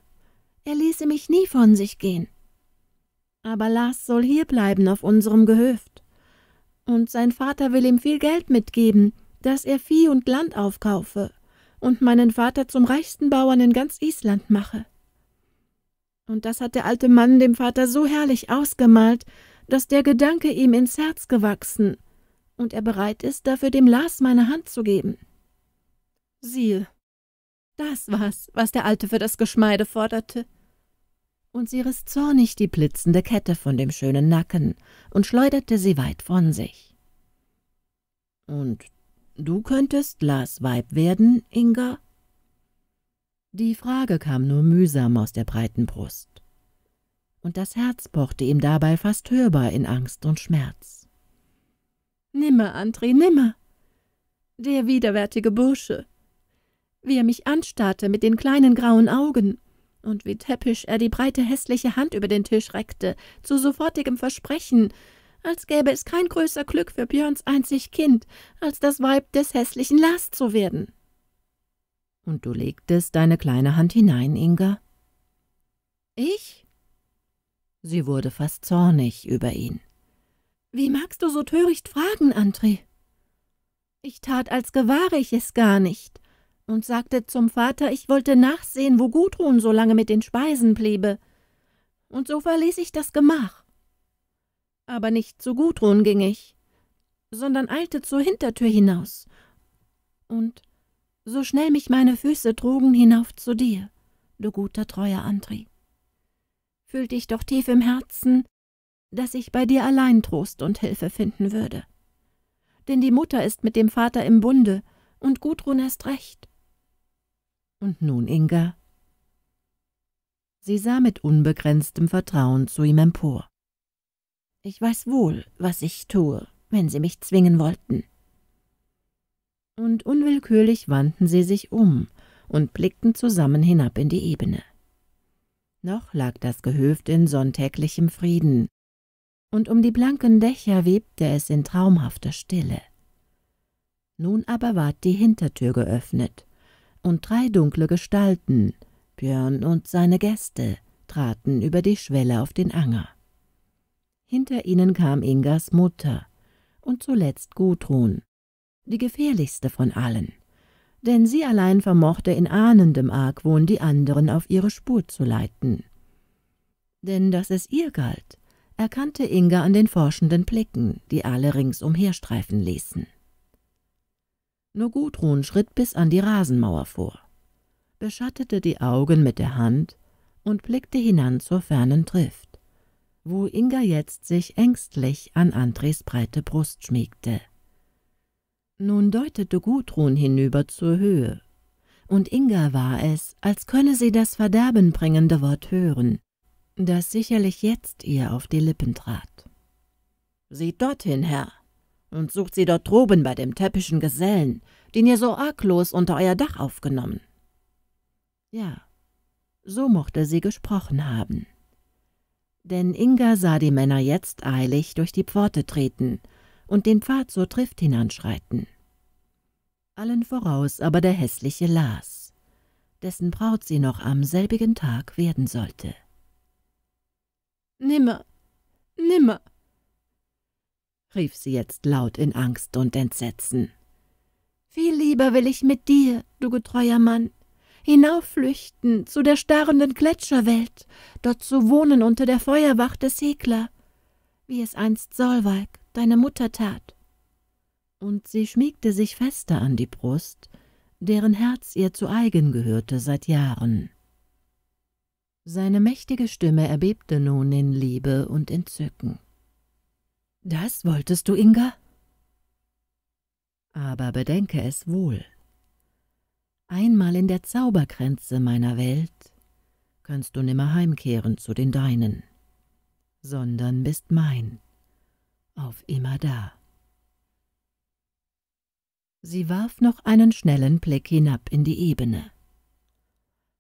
Er ließe mich nie von sich gehen. Aber Lars soll hierbleiben auf unserem Gehöft. Und sein Vater will ihm viel Geld mitgeben, dass er Vieh und Land aufkaufe und meinen Vater zum reichsten Bauern in ganz Island mache. Und das hat der alte Mann dem Vater so herrlich ausgemalt, dass der Gedanke ihm ins Herz gewachsen und er bereit ist, dafür dem Lars meine Hand zu geben. Siehe, das war's, was der Alte für das Geschmeide forderte. Und sie riss zornig die blitzende Kette von dem schönen Nacken und schleuderte sie weit von sich. Und du könntest Lars Weib werden, Inga? Die Frage kam nur mühsam aus der breiten Brust und das Herz pochte ihm dabei fast hörbar in Angst und Schmerz. »Nimmer, André, nimmer! Der widerwärtige Bursche! Wie er mich anstarrte mit den kleinen grauen Augen!« und wie täppisch er die breite hässliche Hand über den Tisch reckte, zu sofortigem Versprechen, als gäbe es kein größer Glück für Björns einzig Kind, als das Weib des hässlichen Lars zu werden. Und du legtest deine kleine Hand hinein, Inga? Ich? Sie wurde fast zornig über ihn. »Wie magst du so töricht fragen, André?« »Ich tat, als gewahre ich es gar nicht, und sagte zum Vater, ich wollte nachsehen, wo Gudrun so lange mit den Speisen bliebe. Und so verließ ich das Gemach. Aber nicht zu Gudrun ging ich, sondern eilte zur Hintertür hinaus. Und so schnell mich meine Füße trugen, hinauf zu dir, du guter, treuer André.« fühlte ich doch tief im Herzen, dass ich bei dir allein Trost und Hilfe finden würde. Denn die Mutter ist mit dem Vater im Bunde, und Gudrun erst recht. Und nun, Inga? Sie sah mit unbegrenztem Vertrauen zu ihm empor. Ich weiß wohl, was ich tue, wenn sie mich zwingen wollten. Und unwillkürlich wandten sie sich um und blickten zusammen hinab in die Ebene. Noch lag das Gehöft in sonntäglichem Frieden, und um die blanken Dächer webte es in traumhafter Stille. Nun aber ward die Hintertür geöffnet, und drei dunkle Gestalten, Björn und seine Gäste, traten über die Schwelle auf den Anger. Hinter ihnen kam Ingas Mutter und zuletzt Gudrun, die gefährlichste von allen, denn sie allein vermochte in ahnendem Argwohn die anderen auf ihre Spur zu leiten. Denn dass es ihr galt, erkannte Inga an den forschenden Blicken, die alle ringsumher streifen ließen. Nur Gudrun schritt bis an die Rasenmauer vor, beschattete die Augen mit der Hand und blickte hinan zur fernen Trift, wo Inga jetzt sich ängstlich an Andres breite Brust schmiegte. Nun deutete Gudrun hinüber zur Höhe, und Inga war es, als könne sie das verderbenbringende Wort hören, das sicherlich jetzt ihr auf die Lippen trat. »Sieht dorthin, Herr, und sucht sie dort droben bei dem täppischen Gesellen, den ihr so arglos unter euer Dach aufgenommen.« Ja, so mochte sie gesprochen haben. Denn Inga sah die Männer jetzt eilig durch die Pforte treten und den Pfad zur Trift hinanschreiten. Allen voraus aber der hässliche Lars, dessen Braut sie noch am selbigen Tag werden sollte. Nimmer, nimmer, rief sie jetzt laut in Angst und Entsetzen. Viel lieber will ich mit dir, du getreuer Mann, hinaufflüchten zu der starrenden Gletscherwelt, dort zu wohnen unter der Feuerwacht des Hekler, wie es einst Solweig deine Mutter tat. Und sie schmiegte sich fester an die Brust, deren Herz ihr zu eigen gehörte seit Jahren. Seine mächtige Stimme erbebte nun in Liebe und Entzücken. »Das wolltest du, Inga?« »Aber bedenke es wohl. Einmal in der Zaubergrenze meiner Welt kannst du nimmer heimkehren zu den Deinen, sondern bist mein.« auf immer da. Sie warf noch einen schnellen Blick hinab in die Ebene.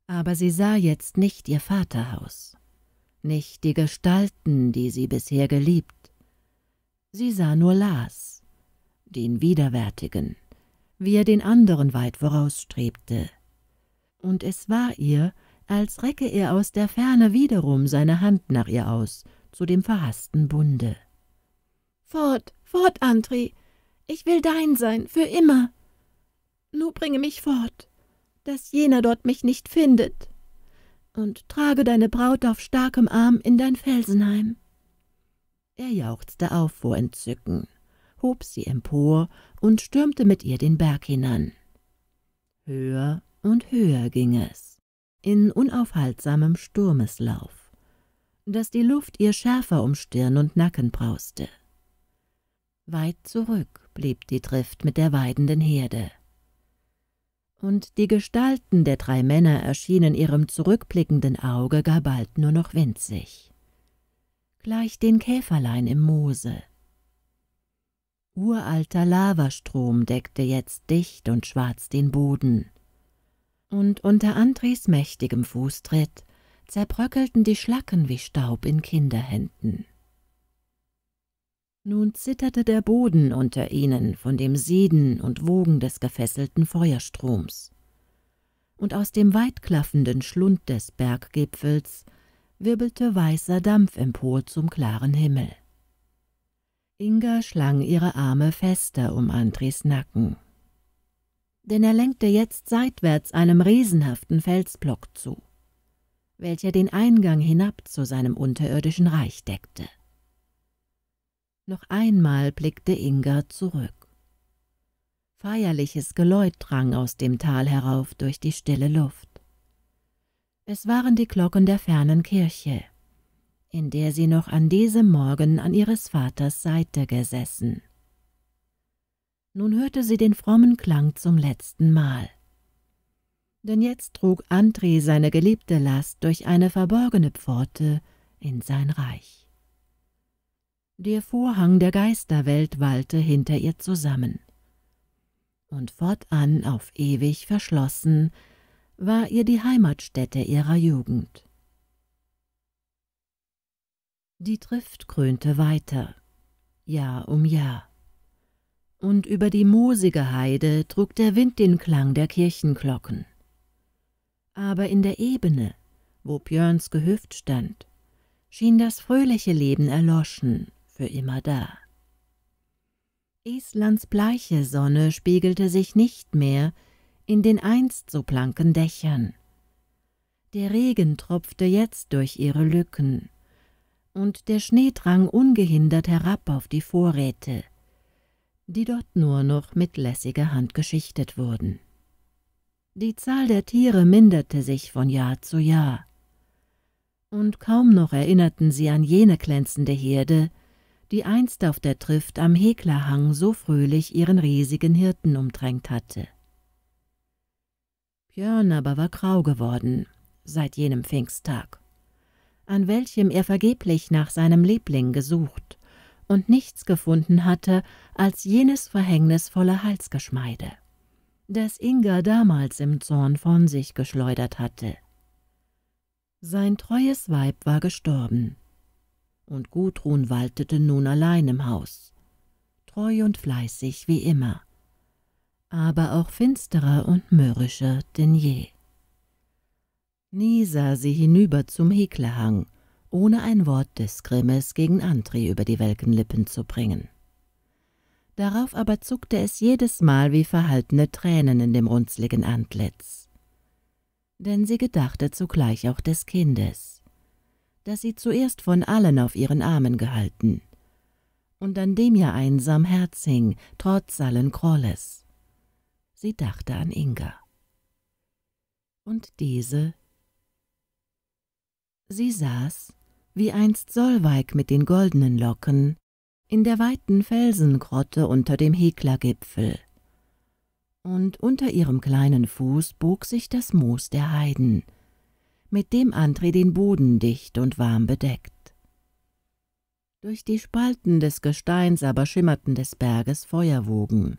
Aber sie sah jetzt nicht ihr Vaterhaus, nicht die Gestalten, die sie bisher geliebt. Sie sah nur Lars, den Widerwärtigen, wie er den anderen weit vorausstrebte. Und es war ihr, als recke er aus der Ferne wiederum seine Hand nach ihr aus, zu dem verhaßten Bunde. Fort, fort, Andri. Ich will dein sein, für immer. Nur bringe mich fort, dass jener dort mich nicht findet. Und trage deine Braut auf starkem Arm in dein Felsenheim. Er jauchzte auf vor Entzücken, hob sie empor und stürmte mit ihr den Berg hinan. Höher und höher ging es, in unaufhaltsamem Sturmeslauf, daß die Luft ihr schärfer um Stirn und Nacken brauste. Weit zurück blieb die Drift mit der weidenden Herde. Und die Gestalten der drei Männer erschienen ihrem zurückblickenden Auge gar bald nur noch winzig. Gleich den Käferlein im Moose. Uralter Lavastrom deckte jetzt dicht und schwarz den Boden. Und unter Andres mächtigem Fußtritt zerbröckelten die Schlacken wie Staub in Kinderhänden. Nun zitterte der Boden unter ihnen von dem Seden und Wogen des gefesselten Feuerstroms. Und aus dem weitklaffenden Schlund des Berggipfels wirbelte weißer Dampf empor zum klaren Himmel. Inga schlang ihre Arme fester um Andres Nacken. Denn er lenkte jetzt seitwärts einem riesenhaften Felsblock zu, welcher den Eingang hinab zu seinem unterirdischen Reich deckte. Noch einmal blickte Inga zurück. Feierliches Geläut drang aus dem Tal herauf durch die stille Luft. Es waren die Glocken der fernen Kirche, in der sie noch an diesem Morgen an ihres Vaters Seite gesessen. Nun hörte sie den frommen Klang zum letzten Mal. Denn jetzt trug André seine geliebte Last durch eine verborgene Pforte in sein Reich. Der Vorhang der Geisterwelt wallte hinter ihr zusammen. Und fortan auf ewig verschlossen war ihr die Heimatstätte ihrer Jugend. Die Trift krönte weiter, Jahr um Jahr. Und über die moosige Heide trug der Wind den Klang der Kirchenglocken. Aber in der Ebene, wo Björns Gehöft stand, schien das fröhliche Leben erloschen für immer da. Islands bleiche Sonne spiegelte sich nicht mehr in den einst so blanken Dächern. Der Regen tropfte jetzt durch ihre Lücken, und der Schnee drang ungehindert herab auf die Vorräte, die dort nur noch mit lässiger Hand geschichtet wurden. Die Zahl der Tiere minderte sich von Jahr zu Jahr, und kaum noch erinnerten sie an jene glänzende Herde, die einst auf der Trift am Heklerhang so fröhlich ihren riesigen Hirten umdrängt hatte. Björn aber war grau geworden seit jenem Pfingsttag, an welchem er vergeblich nach seinem Liebling gesucht und nichts gefunden hatte als jenes verhängnisvolle Halsgeschmeide, das Inga damals im Zorn von sich geschleudert hatte. Sein treues Weib war gestorben, und Gudrun waltete nun allein im Haus, treu und fleißig wie immer, aber auch finsterer und mürrischer denn je. Nie sah sie hinüber zum Heklerhang, ohne ein Wort des Grimmes gegen Antri über die welken Lippen zu bringen. Darauf aber zuckte es jedes Mal wie verhaltene Tränen in dem runzligen Antlitz. Denn sie gedachte zugleich auch des Kindes das sie zuerst von allen auf ihren Armen gehalten und an dem ihr einsam Herz hing, trotz allen Krolles. Sie dachte an Inga. Und diese? Sie saß, wie einst Solveig mit den goldenen Locken, in der weiten Felsengrotte unter dem Heklergipfel. Und unter ihrem kleinen Fuß bog sich das Moos der Heiden, mit dem André den Boden dicht und warm bedeckt. Durch die Spalten des Gesteins aber schimmerten des Berges Feuerwogen,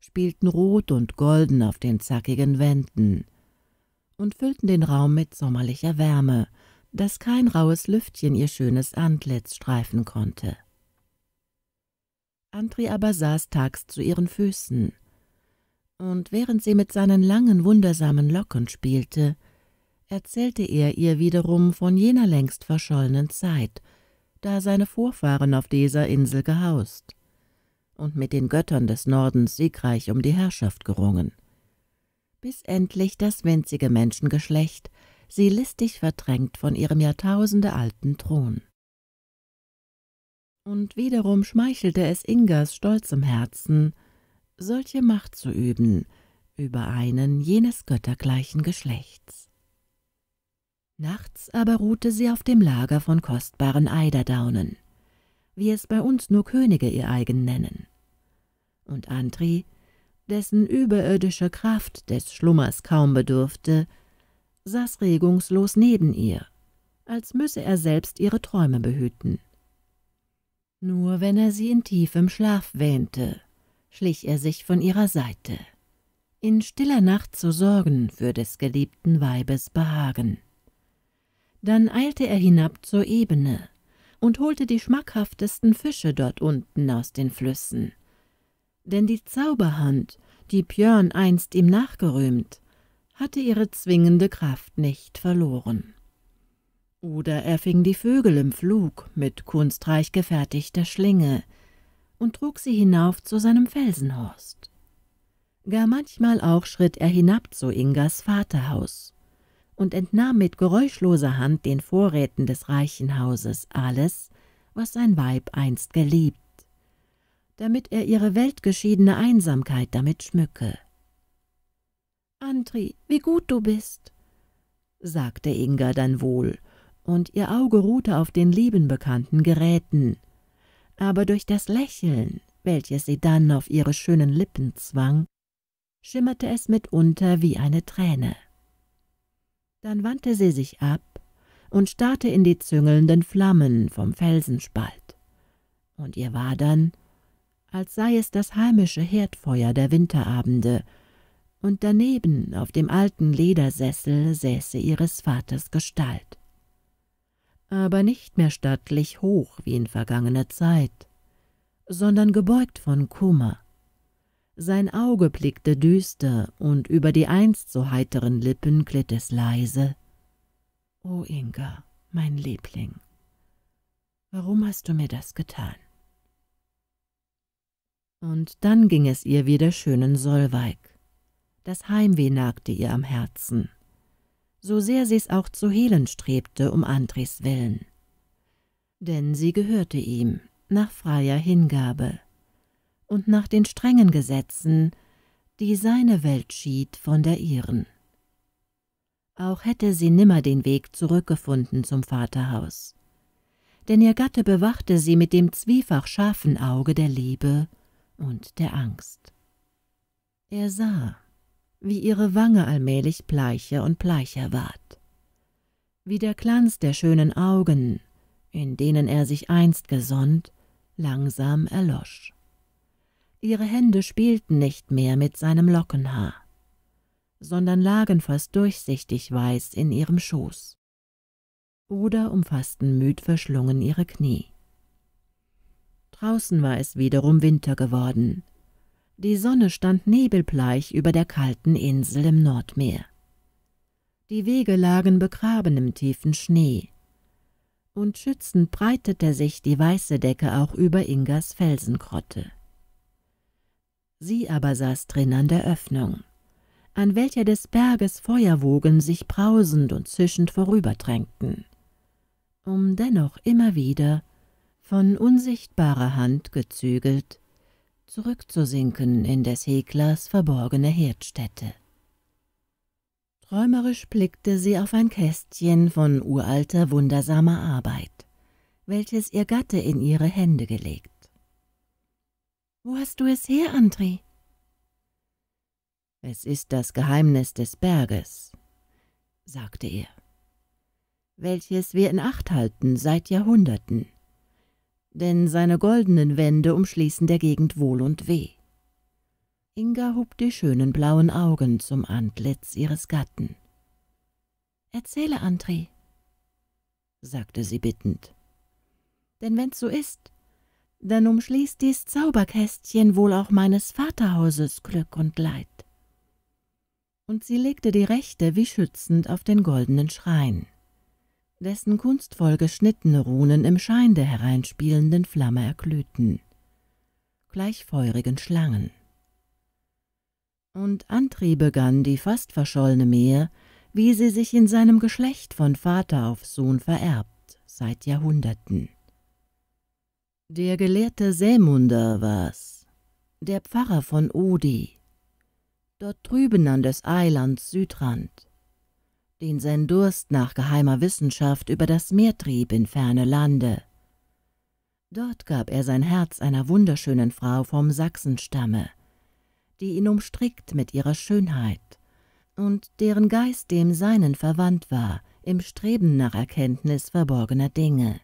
spielten rot und golden auf den zackigen Wänden und füllten den Raum mit sommerlicher Wärme, dass kein raues Lüftchen ihr schönes Antlitz streifen konnte. Andri aber saß tags zu ihren Füßen, und während sie mit seinen langen, wundersamen Locken spielte, erzählte er ihr wiederum von jener längst verschollenen Zeit, da seine Vorfahren auf dieser Insel gehaust und mit den Göttern des Nordens siegreich um die Herrschaft gerungen, bis endlich das winzige Menschengeschlecht sie listig verdrängt von ihrem jahrtausendealten Thron. Und wiederum schmeichelte es Ingas stolzem Herzen, solche Macht zu üben über einen jenes göttergleichen Geschlechts. Nachts aber ruhte sie auf dem Lager von kostbaren Eiderdaunen, wie es bei uns nur Könige ihr eigen nennen. Und Antri, dessen überirdische Kraft des Schlummers kaum bedurfte, saß regungslos neben ihr, als müsse er selbst ihre Träume behüten. Nur wenn er sie in tiefem Schlaf wähnte, schlich er sich von ihrer Seite, in stiller Nacht zu sorgen für des geliebten Weibes Behagen. Dann eilte er hinab zur Ebene und holte die schmackhaftesten Fische dort unten aus den Flüssen. Denn die Zauberhand, die Björn einst ihm nachgerühmt, hatte ihre zwingende Kraft nicht verloren. Oder er fing die Vögel im Flug mit kunstreich gefertigter Schlinge und trug sie hinauf zu seinem Felsenhorst. Gar manchmal auch schritt er hinab zu Ingas Vaterhaus und entnahm mit geräuschloser Hand den Vorräten des reichen Hauses alles, was sein Weib einst geliebt, damit er ihre weltgeschiedene Einsamkeit damit schmücke. »Andri, wie gut du bist«, sagte Inga dann wohl, und ihr Auge ruhte auf den lieben bekannten Geräten. Aber durch das Lächeln, welches sie dann auf ihre schönen Lippen zwang, schimmerte es mitunter wie eine Träne. Dann wandte sie sich ab und starrte in die züngelnden Flammen vom Felsenspalt. Und ihr war dann, als sei es das heimische Herdfeuer der Winterabende, und daneben auf dem alten Ledersessel säße ihres Vaters Gestalt. Aber nicht mehr stattlich hoch wie in vergangener Zeit, sondern gebeugt von Kummer, sein Auge blickte düster, und über die einst so heiteren Lippen glitt es leise. »O Inga, mein Liebling, warum hast du mir das getan?« Und dann ging es ihr wie der schönen Solveig. Das Heimweh nagte ihr am Herzen, so sehr sie es auch zu hehlen strebte um Andres Willen. Denn sie gehörte ihm nach freier Hingabe, und nach den strengen Gesetzen, die seine Welt schied von der ihren. Auch hätte sie nimmer den Weg zurückgefunden zum Vaterhaus, denn ihr Gatte bewachte sie mit dem zwiefach scharfen Auge der Liebe und der Angst. Er sah, wie ihre Wange allmählich bleicher und bleicher ward, wie der Glanz der schönen Augen, in denen er sich einst gesonnt, langsam erlosch. Ihre Hände spielten nicht mehr mit seinem Lockenhaar, sondern lagen fast durchsichtig weiß in ihrem Schoß oder umfassten müd verschlungen ihre Knie. Draußen war es wiederum Winter geworden. Die Sonne stand nebelbleich über der kalten Insel im Nordmeer. Die Wege lagen begraben im tiefen Schnee, und schützend breitete sich die weiße Decke auch über Ingas Felsengrotte. Sie aber saß drin an der Öffnung, an welcher des Berges Feuerwogen sich brausend und zischend vorüberdrängten, um dennoch immer wieder, von unsichtbarer Hand gezügelt, zurückzusinken in des Heklers verborgene Herdstätte. Träumerisch blickte sie auf ein Kästchen von uralter, wundersamer Arbeit, welches ihr Gatte in ihre Hände gelegt. Wo hast du es her, André? Es ist das Geheimnis des Berges, sagte er, welches wir in Acht halten seit Jahrhunderten, denn seine goldenen Wände umschließen der Gegend Wohl und Weh. Inga hob die schönen blauen Augen zum Antlitz ihres Gatten. »Erzähle, André«, sagte sie bittend, »denn wenn's so ist, dann umschließt dies Zauberkästchen wohl auch meines Vaterhauses Glück und Leid. Und sie legte die Rechte wie schützend auf den goldenen Schrein, dessen kunstvoll geschnittene Runen im Schein der hereinspielenden Flamme erglühten, gleich feurigen Schlangen. Und Antri begann die fast verschollene Meer, wie sie sich in seinem Geschlecht von Vater auf Sohn vererbt, seit Jahrhunderten. Der gelehrte Sämunder war's, der Pfarrer von Odi, dort drüben an des Eilands Südrand, den sein Durst nach geheimer Wissenschaft über das Meer trieb in ferne Lande. Dort gab er sein Herz einer wunderschönen Frau vom Sachsenstamme, die ihn umstrickt mit ihrer Schönheit und deren Geist dem seinen verwandt war, im Streben nach Erkenntnis verborgener Dinge.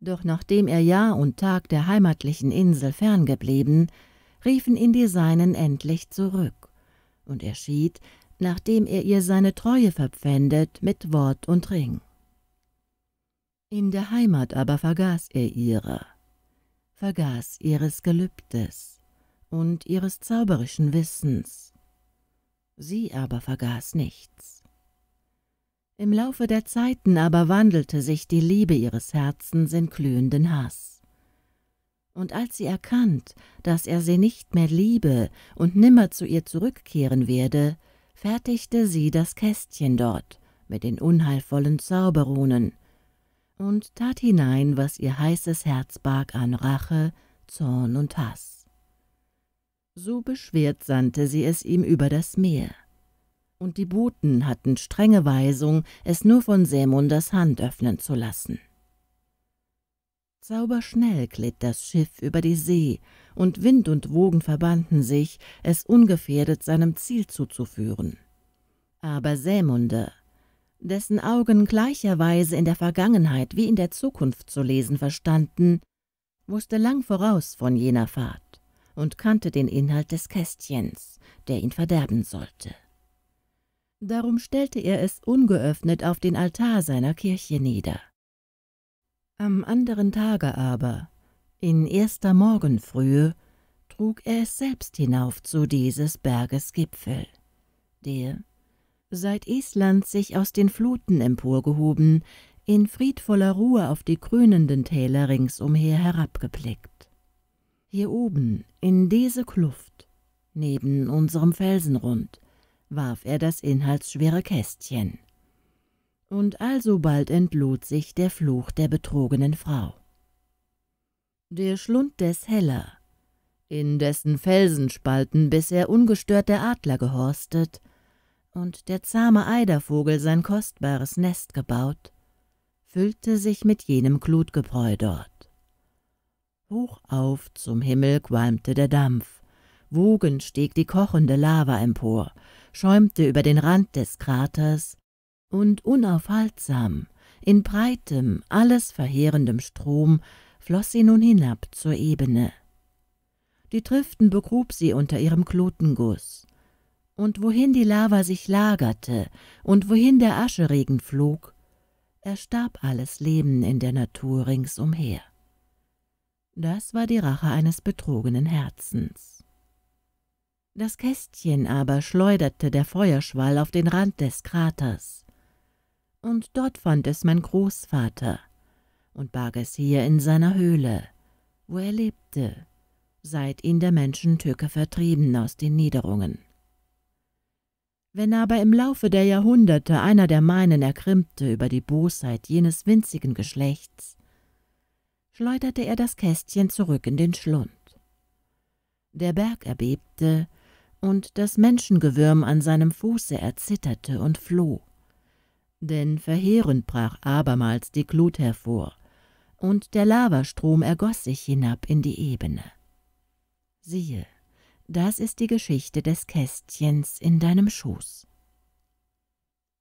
Doch nachdem er Jahr und Tag der heimatlichen Insel ferngeblieben, riefen ihn die Seinen endlich zurück, und er schied, nachdem er ihr seine Treue verpfändet mit Wort und Ring. In der Heimat aber vergaß er ihre, vergaß ihres Gelübdes und ihres zauberischen Wissens. Sie aber vergaß nichts. Im Laufe der Zeiten aber wandelte sich die Liebe ihres Herzens in glühenden Hass. Und als sie erkannt, dass er sie nicht mehr liebe und nimmer zu ihr zurückkehren werde, fertigte sie das Kästchen dort mit den unheilvollen Zauberrunen und tat hinein, was ihr heißes Herz barg an Rache, Zorn und Hass. So beschwert sandte sie es ihm über das Meer und die Boten hatten strenge Weisung, es nur von Sämunders Hand öffnen zu lassen. Zauberschnell glitt das Schiff über die See, und Wind und Wogen verbanden sich, es ungefährdet seinem Ziel zuzuführen. Aber Sämunde, dessen Augen gleicherweise in der Vergangenheit wie in der Zukunft zu lesen verstanden, wusste lang voraus von jener Fahrt und kannte den Inhalt des Kästchens, der ihn verderben sollte. Darum stellte er es ungeöffnet auf den Altar seiner Kirche nieder. Am anderen Tage aber, in erster Morgenfrühe, trug er es selbst hinauf zu dieses Berges Gipfel, der, seit Island sich aus den Fluten emporgehoben, in friedvoller Ruhe auf die krönenden Täler ringsumher herabgeblickt. Hier oben, in diese Kluft, neben unserem Felsenrund, warf er das inhaltsschwere Kästchen. Und alsobald entlud sich der Fluch der betrogenen Frau. Der Schlund des Heller, in dessen Felsenspalten bisher ungestört der Adler gehorstet und der zahme Eidervogel sein kostbares Nest gebaut, füllte sich mit jenem Glutgebräu dort. Hochauf zum Himmel qualmte der Dampf, wogend stieg die kochende Lava empor, schäumte über den Rand des Kraters und unaufhaltsam, in breitem, alles verheerendem Strom, floss sie nun hinab zur Ebene. Die Triften begrub sie unter ihrem Klotenguss. Und wohin die Lava sich lagerte und wohin der Ascheregen flog, erstarb alles Leben in der Natur ringsumher. Das war die Rache eines betrogenen Herzens. Das Kästchen aber schleuderte der Feuerschwall auf den Rand des Kraters. Und dort fand es mein Großvater und barg es hier in seiner Höhle, wo er lebte, seit ihn der Menschentücke vertrieben aus den Niederungen. Wenn aber im Laufe der Jahrhunderte einer der meinen erkrimmte über die Bosheit jenes winzigen Geschlechts, schleuderte er das Kästchen zurück in den Schlund. Der Berg erbebte, und das Menschengewürm an seinem Fuße erzitterte und floh. Denn verheerend brach abermals die Glut hervor, und der Lavastrom ergoß sich hinab in die Ebene. Siehe, das ist die Geschichte des Kästchens in deinem Schoß.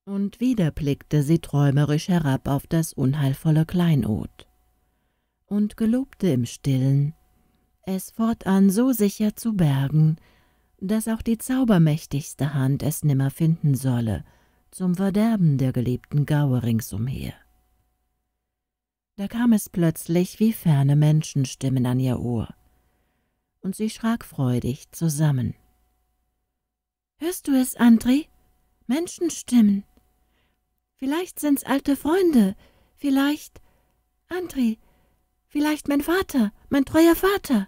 Und wieder blickte sie träumerisch herab auf das unheilvolle Kleinod und gelobte im Stillen, es fortan so sicher zu bergen, dass auch die zaubermächtigste Hand es nimmer finden solle, zum Verderben der geliebten Gaue ringsumher. Da kam es plötzlich wie ferne Menschenstimmen an ihr Ohr, und sie schrak freudig zusammen. »Hörst du es, Andri? Menschenstimmen! Vielleicht sind's alte Freunde, vielleicht... Andri, vielleicht mein Vater, mein treuer Vater!«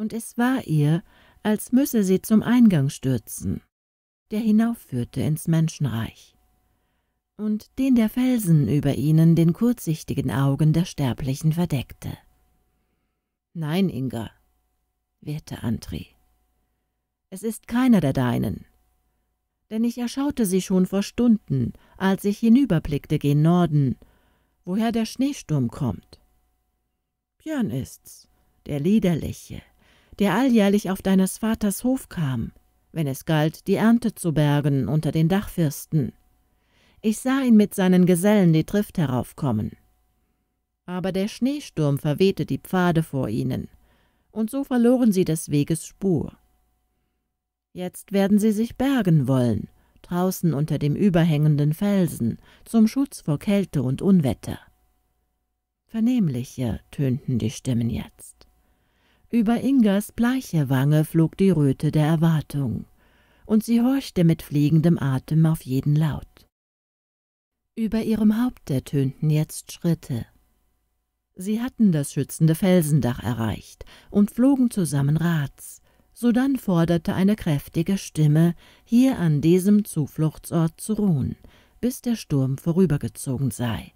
und es war ihr, als müsse sie zum Eingang stürzen, der hinaufführte ins Menschenreich, und den der Felsen über ihnen den kurzsichtigen Augen der Sterblichen verdeckte. »Nein, Inga«, wehrte Antri, »es ist keiner der Deinen.« denn ich erschaute sie schon vor Stunden, als ich hinüberblickte gen Norden, woher der Schneesturm kommt. Björn ist's, der Liederliche, der alljährlich auf deines Vaters Hof kam, wenn es galt, die Ernte zu bergen unter den Dachfirsten. Ich sah ihn mit seinen Gesellen die Trift heraufkommen. Aber der Schneesturm verwehte die Pfade vor ihnen, und so verloren sie des Weges Spur. Jetzt werden sie sich bergen wollen, draußen unter dem überhängenden Felsen, zum Schutz vor Kälte und Unwetter. Vernehmlicher tönten die Stimmen jetzt. Über Ingas bleiche Wange flog die Röte der Erwartung, und sie horchte mit fliegendem Atem auf jeden Laut. Über ihrem Haupt ertönten jetzt Schritte. Sie hatten das schützende Felsendach erreicht und flogen zusammen rats. Sodann forderte eine kräftige Stimme, hier an diesem Zufluchtsort zu ruhen, bis der Sturm vorübergezogen sei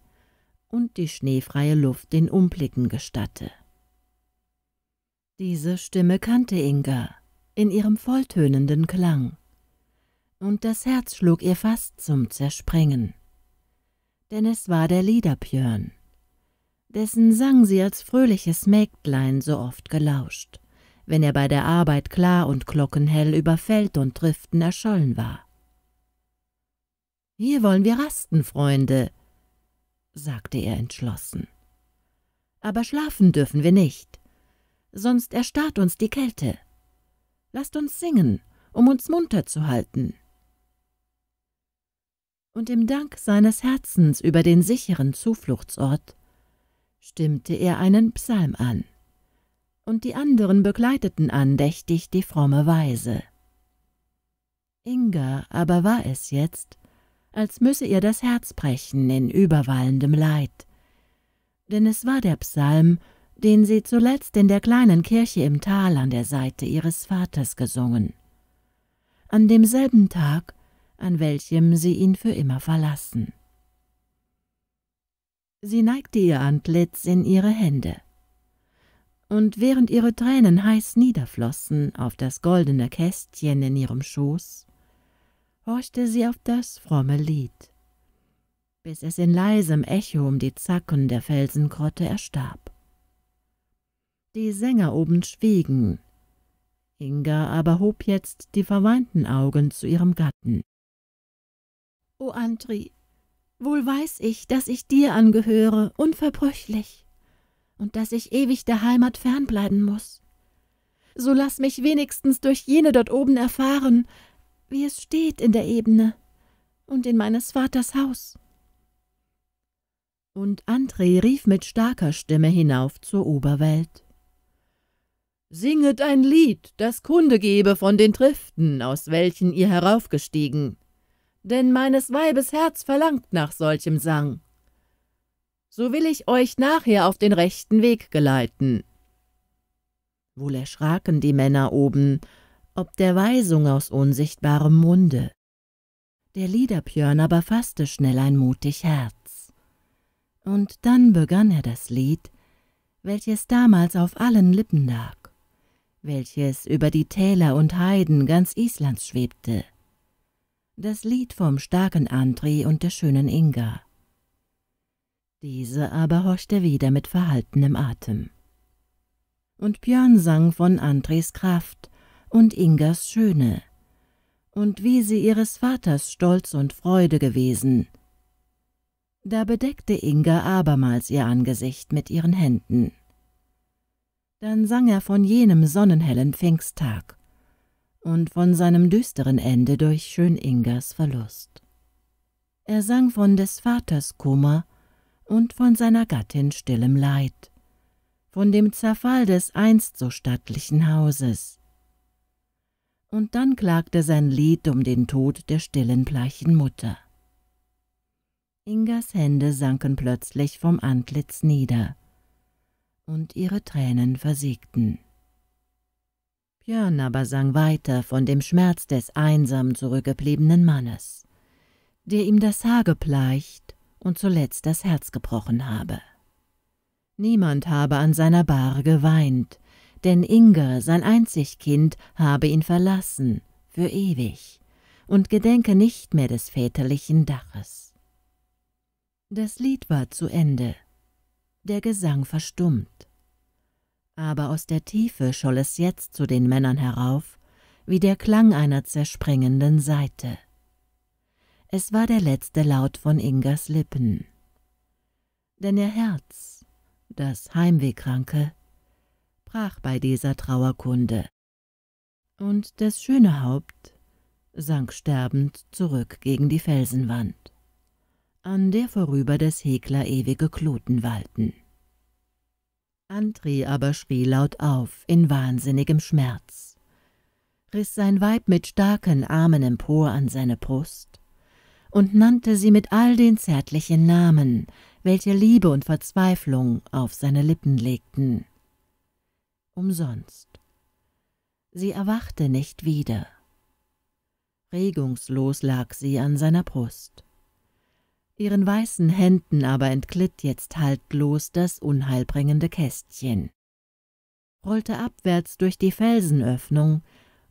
und die schneefreie Luft den Umblicken gestatte. Diese Stimme kannte Inga in ihrem volltönenden Klang, und das Herz schlug ihr fast zum Zerspringen. Denn es war der Liederbjörn, dessen Sang sie als fröhliches Mägdlein so oft gelauscht, wenn er bei der Arbeit klar und glockenhell über Feld und Driften erschollen war. »Hier wollen wir rasten, Freunde«, sagte er entschlossen. »Aber schlafen dürfen wir nicht sonst erstarrt uns die Kälte. Lasst uns singen, um uns munter zu halten. Und im Dank seines Herzens über den sicheren Zufluchtsort stimmte er einen Psalm an, und die anderen begleiteten andächtig die fromme Weise. Inga aber war es jetzt, als müsse ihr das Herz brechen in überwallendem Leid, denn es war der Psalm den sie zuletzt in der kleinen Kirche im Tal an der Seite ihres Vaters gesungen. An demselben Tag, an welchem sie ihn für immer verlassen. Sie neigte ihr Antlitz in ihre Hände. Und während ihre Tränen heiß niederflossen auf das goldene Kästchen in ihrem Schoß, horchte sie auf das fromme Lied, bis es in leisem Echo um die Zacken der Felsengrotte erstarb. Die Sänger oben schwiegen. Inga aber hob jetzt die verweinten Augen zu ihrem Gatten. »O Antri, wohl weiß ich, dass ich dir angehöre, unverbrüchlich, und dass ich ewig der Heimat fernbleiben muß. So lass mich wenigstens durch jene dort oben erfahren, wie es steht in der Ebene und in meines Vaters Haus.« Und André rief mit starker Stimme hinauf zur Oberwelt. Singet ein Lied, das Kunde gebe von den Triften, aus welchen ihr heraufgestiegen. Denn meines Weibes Herz verlangt nach solchem Sang. So will ich euch nachher auf den rechten Weg geleiten. Wohl erschraken die Männer oben, ob der Weisung aus unsichtbarem Munde. Der Liederpjörn aber faßte schnell ein mutig Herz. Und dann begann er das Lied, welches damals auf allen Lippen lag welches über die Täler und Heiden ganz Islands schwebte. Das Lied vom starken Andri und der schönen Inga. Diese aber horchte wieder mit verhaltenem Atem. Und Björn sang von Andres Kraft und Ingas Schöne, und wie sie ihres Vaters Stolz und Freude gewesen. Da bedeckte Inga abermals ihr Angesicht mit ihren Händen. Dann sang er von jenem sonnenhellen Pfingsttag und von seinem düsteren Ende durch Schön Ingers Verlust. Er sang von des Vaters Kummer und von seiner Gattin stillem Leid, von dem Zerfall des einst so stattlichen Hauses. Und dann klagte sein Lied um den Tod der stillen bleichen Mutter. Ingers Hände sanken plötzlich vom Antlitz nieder und ihre Tränen versiegten. Björn aber sang weiter von dem Schmerz des einsam zurückgebliebenen Mannes, der ihm das Haar gepleicht und zuletzt das Herz gebrochen habe. Niemand habe an seiner Bahre geweint, denn Inger, sein einzig Kind, habe ihn verlassen, für ewig, und gedenke nicht mehr des väterlichen Daches. Das Lied war zu Ende, der Gesang verstummt. Aber aus der Tiefe scholl es jetzt zu den Männern herauf, wie der Klang einer zerspringenden Saite. Es war der letzte Laut von Ingas Lippen. Denn ihr Herz, das Heimwehkranke, brach bei dieser Trauerkunde, und das schöne Haupt sank sterbend zurück gegen die Felsenwand an der vorüber des Hekler ewige Kluten wallten. Antri aber schrie laut auf, in wahnsinnigem Schmerz, riß sein Weib mit starken Armen empor an seine Brust und nannte sie mit all den zärtlichen Namen, welche Liebe und Verzweiflung auf seine Lippen legten. Umsonst. Sie erwachte nicht wieder. Regungslos lag sie an seiner Brust. Ihren weißen Händen aber entglitt jetzt haltlos das unheilbringende Kästchen, rollte abwärts durch die Felsenöffnung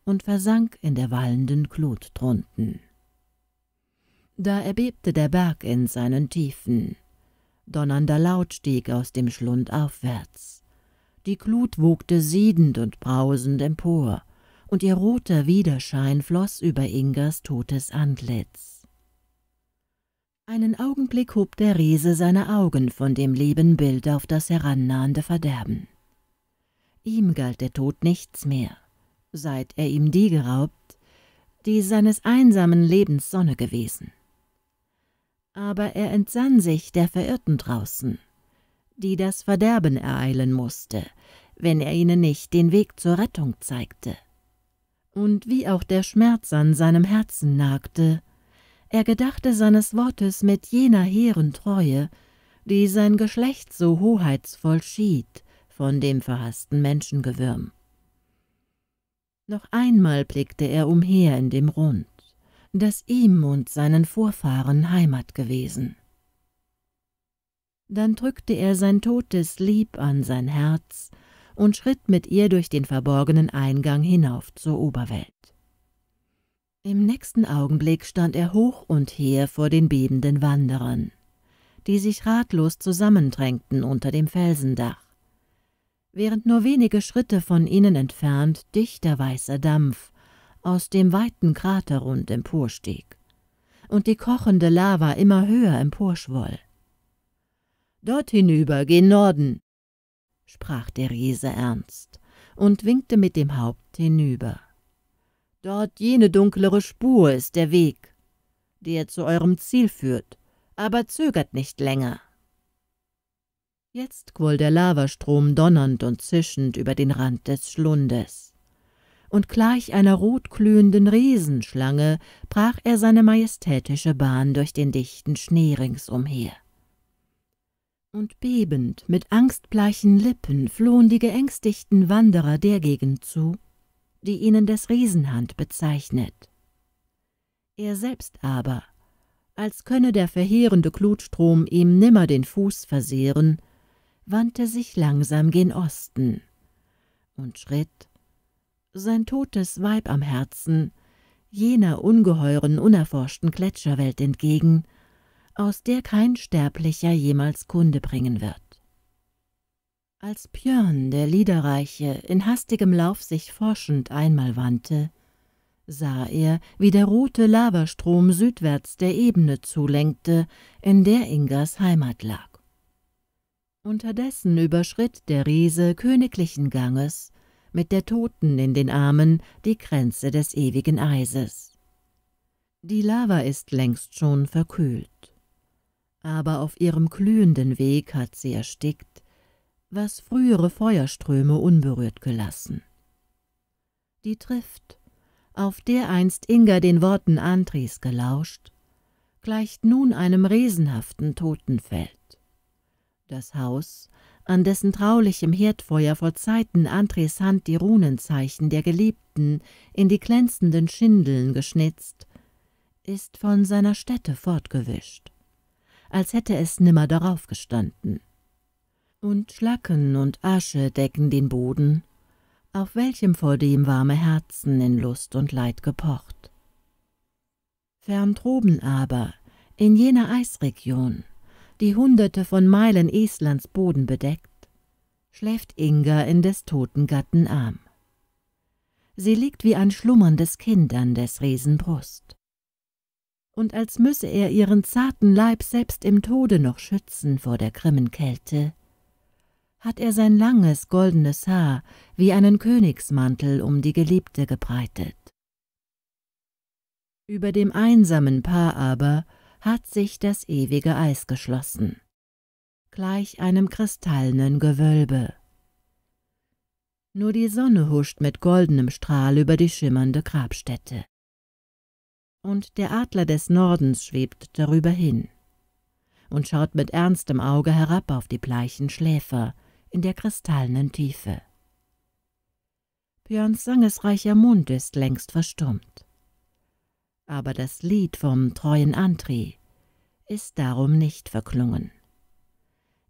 und versank in der wallenden Glut drunten. Da erbebte der Berg in seinen Tiefen. Donnernder Laut stieg aus dem Schlund aufwärts. Die Glut wogte siedend und brausend empor, und ihr roter Widerschein floss über Ingers totes Antlitz. Einen Augenblick hob der Riese seine Augen von dem lieben Bild auf das herannahende Verderben. Ihm galt der Tod nichts mehr, seit er ihm die geraubt, die seines einsamen Lebens Sonne gewesen. Aber er entsann sich der Verirrten draußen, die das Verderben ereilen musste, wenn er ihnen nicht den Weg zur Rettung zeigte. Und wie auch der Schmerz an seinem Herzen nagte, er gedachte seines Wortes mit jener hehren Treue, die sein Geschlecht so hoheitsvoll schied von dem verhaßten Menschengewürm. Noch einmal blickte er umher in dem Rund, das ihm und seinen Vorfahren Heimat gewesen. Dann drückte er sein totes Lieb an sein Herz und schritt mit ihr durch den verborgenen Eingang hinauf zur Oberwelt. Im nächsten Augenblick stand er hoch und her vor den bebenden Wanderern, die sich ratlos zusammendrängten unter dem Felsendach. Während nur wenige Schritte von ihnen entfernt dichter weißer Dampf aus dem weiten Kraterrund emporstieg und die kochende Lava immer höher emporschwoll. »Dort hinüber, gen Norden«, sprach der Riese ernst und winkte mit dem Haupt hinüber. Dort jene dunklere Spur ist der Weg, der zu eurem Ziel führt, aber zögert nicht länger. Jetzt quoll der Lavastrom donnernd und zischend über den Rand des Schlundes. Und gleich einer rotglühenden Riesenschlange brach er seine majestätische Bahn durch den dichten Schnee ringsumher. Und bebend, mit angstbleichen Lippen flohen die geängstigten Wanderer der Gegend zu, die ihnen des Riesenhand bezeichnet. Er selbst aber, als könne der verheerende Glutstrom ihm nimmer den Fuß versehren, wandte sich langsam gen Osten und schritt, sein totes Weib am Herzen, jener ungeheuren, unerforschten Gletscherwelt entgegen, aus der kein Sterblicher jemals Kunde bringen wird. Als Björn, der Liederreiche, in hastigem Lauf sich forschend einmal wandte, sah er, wie der rote Lavastrom südwärts der Ebene zulenkte, in der Ingers Heimat lag. Unterdessen überschritt der Riese königlichen Ganges, mit der Toten in den Armen, die Grenze des ewigen Eises. Die Lava ist längst schon verkühlt, aber auf ihrem glühenden Weg hat sie erstickt, was frühere Feuerströme unberührt gelassen. Die Trift, auf der einst Inga den Worten Antris gelauscht, gleicht nun einem riesenhaften Totenfeld. Das Haus, an dessen traulichem Herdfeuer vor Zeiten Andres Hand die Runenzeichen der Geliebten in die glänzenden Schindeln geschnitzt, ist von seiner Stätte fortgewischt, als hätte es nimmer darauf gestanden und Schlacken und Asche decken den Boden, auf welchem vor dem warme Herzen in Lust und Leid gepocht. Fern droben aber, in jener Eisregion, die hunderte von Meilen Islands Boden bedeckt, schläft Inga in des toten Gatten Arm. Sie liegt wie ein schlummerndes Kind an des Riesen Brust. Und als müsse er ihren zarten Leib selbst im Tode noch schützen vor der grimmen Kälte, hat er sein langes, goldenes Haar wie einen Königsmantel um die Geliebte gebreitet. Über dem einsamen Paar aber hat sich das ewige Eis geschlossen, gleich einem kristallnen Gewölbe. Nur die Sonne huscht mit goldenem Strahl über die schimmernde Grabstätte. Und der Adler des Nordens schwebt darüber hin und schaut mit ernstem Auge herab auf die bleichen Schläfer, in der kristallenen Tiefe. Björns sangesreicher Mund ist längst verstummt. Aber das Lied vom treuen Antri ist darum nicht verklungen.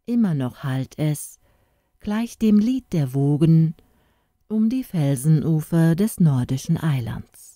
Immer noch hallt es, gleich dem Lied der Wogen, um die Felsenufer des nordischen Eilands.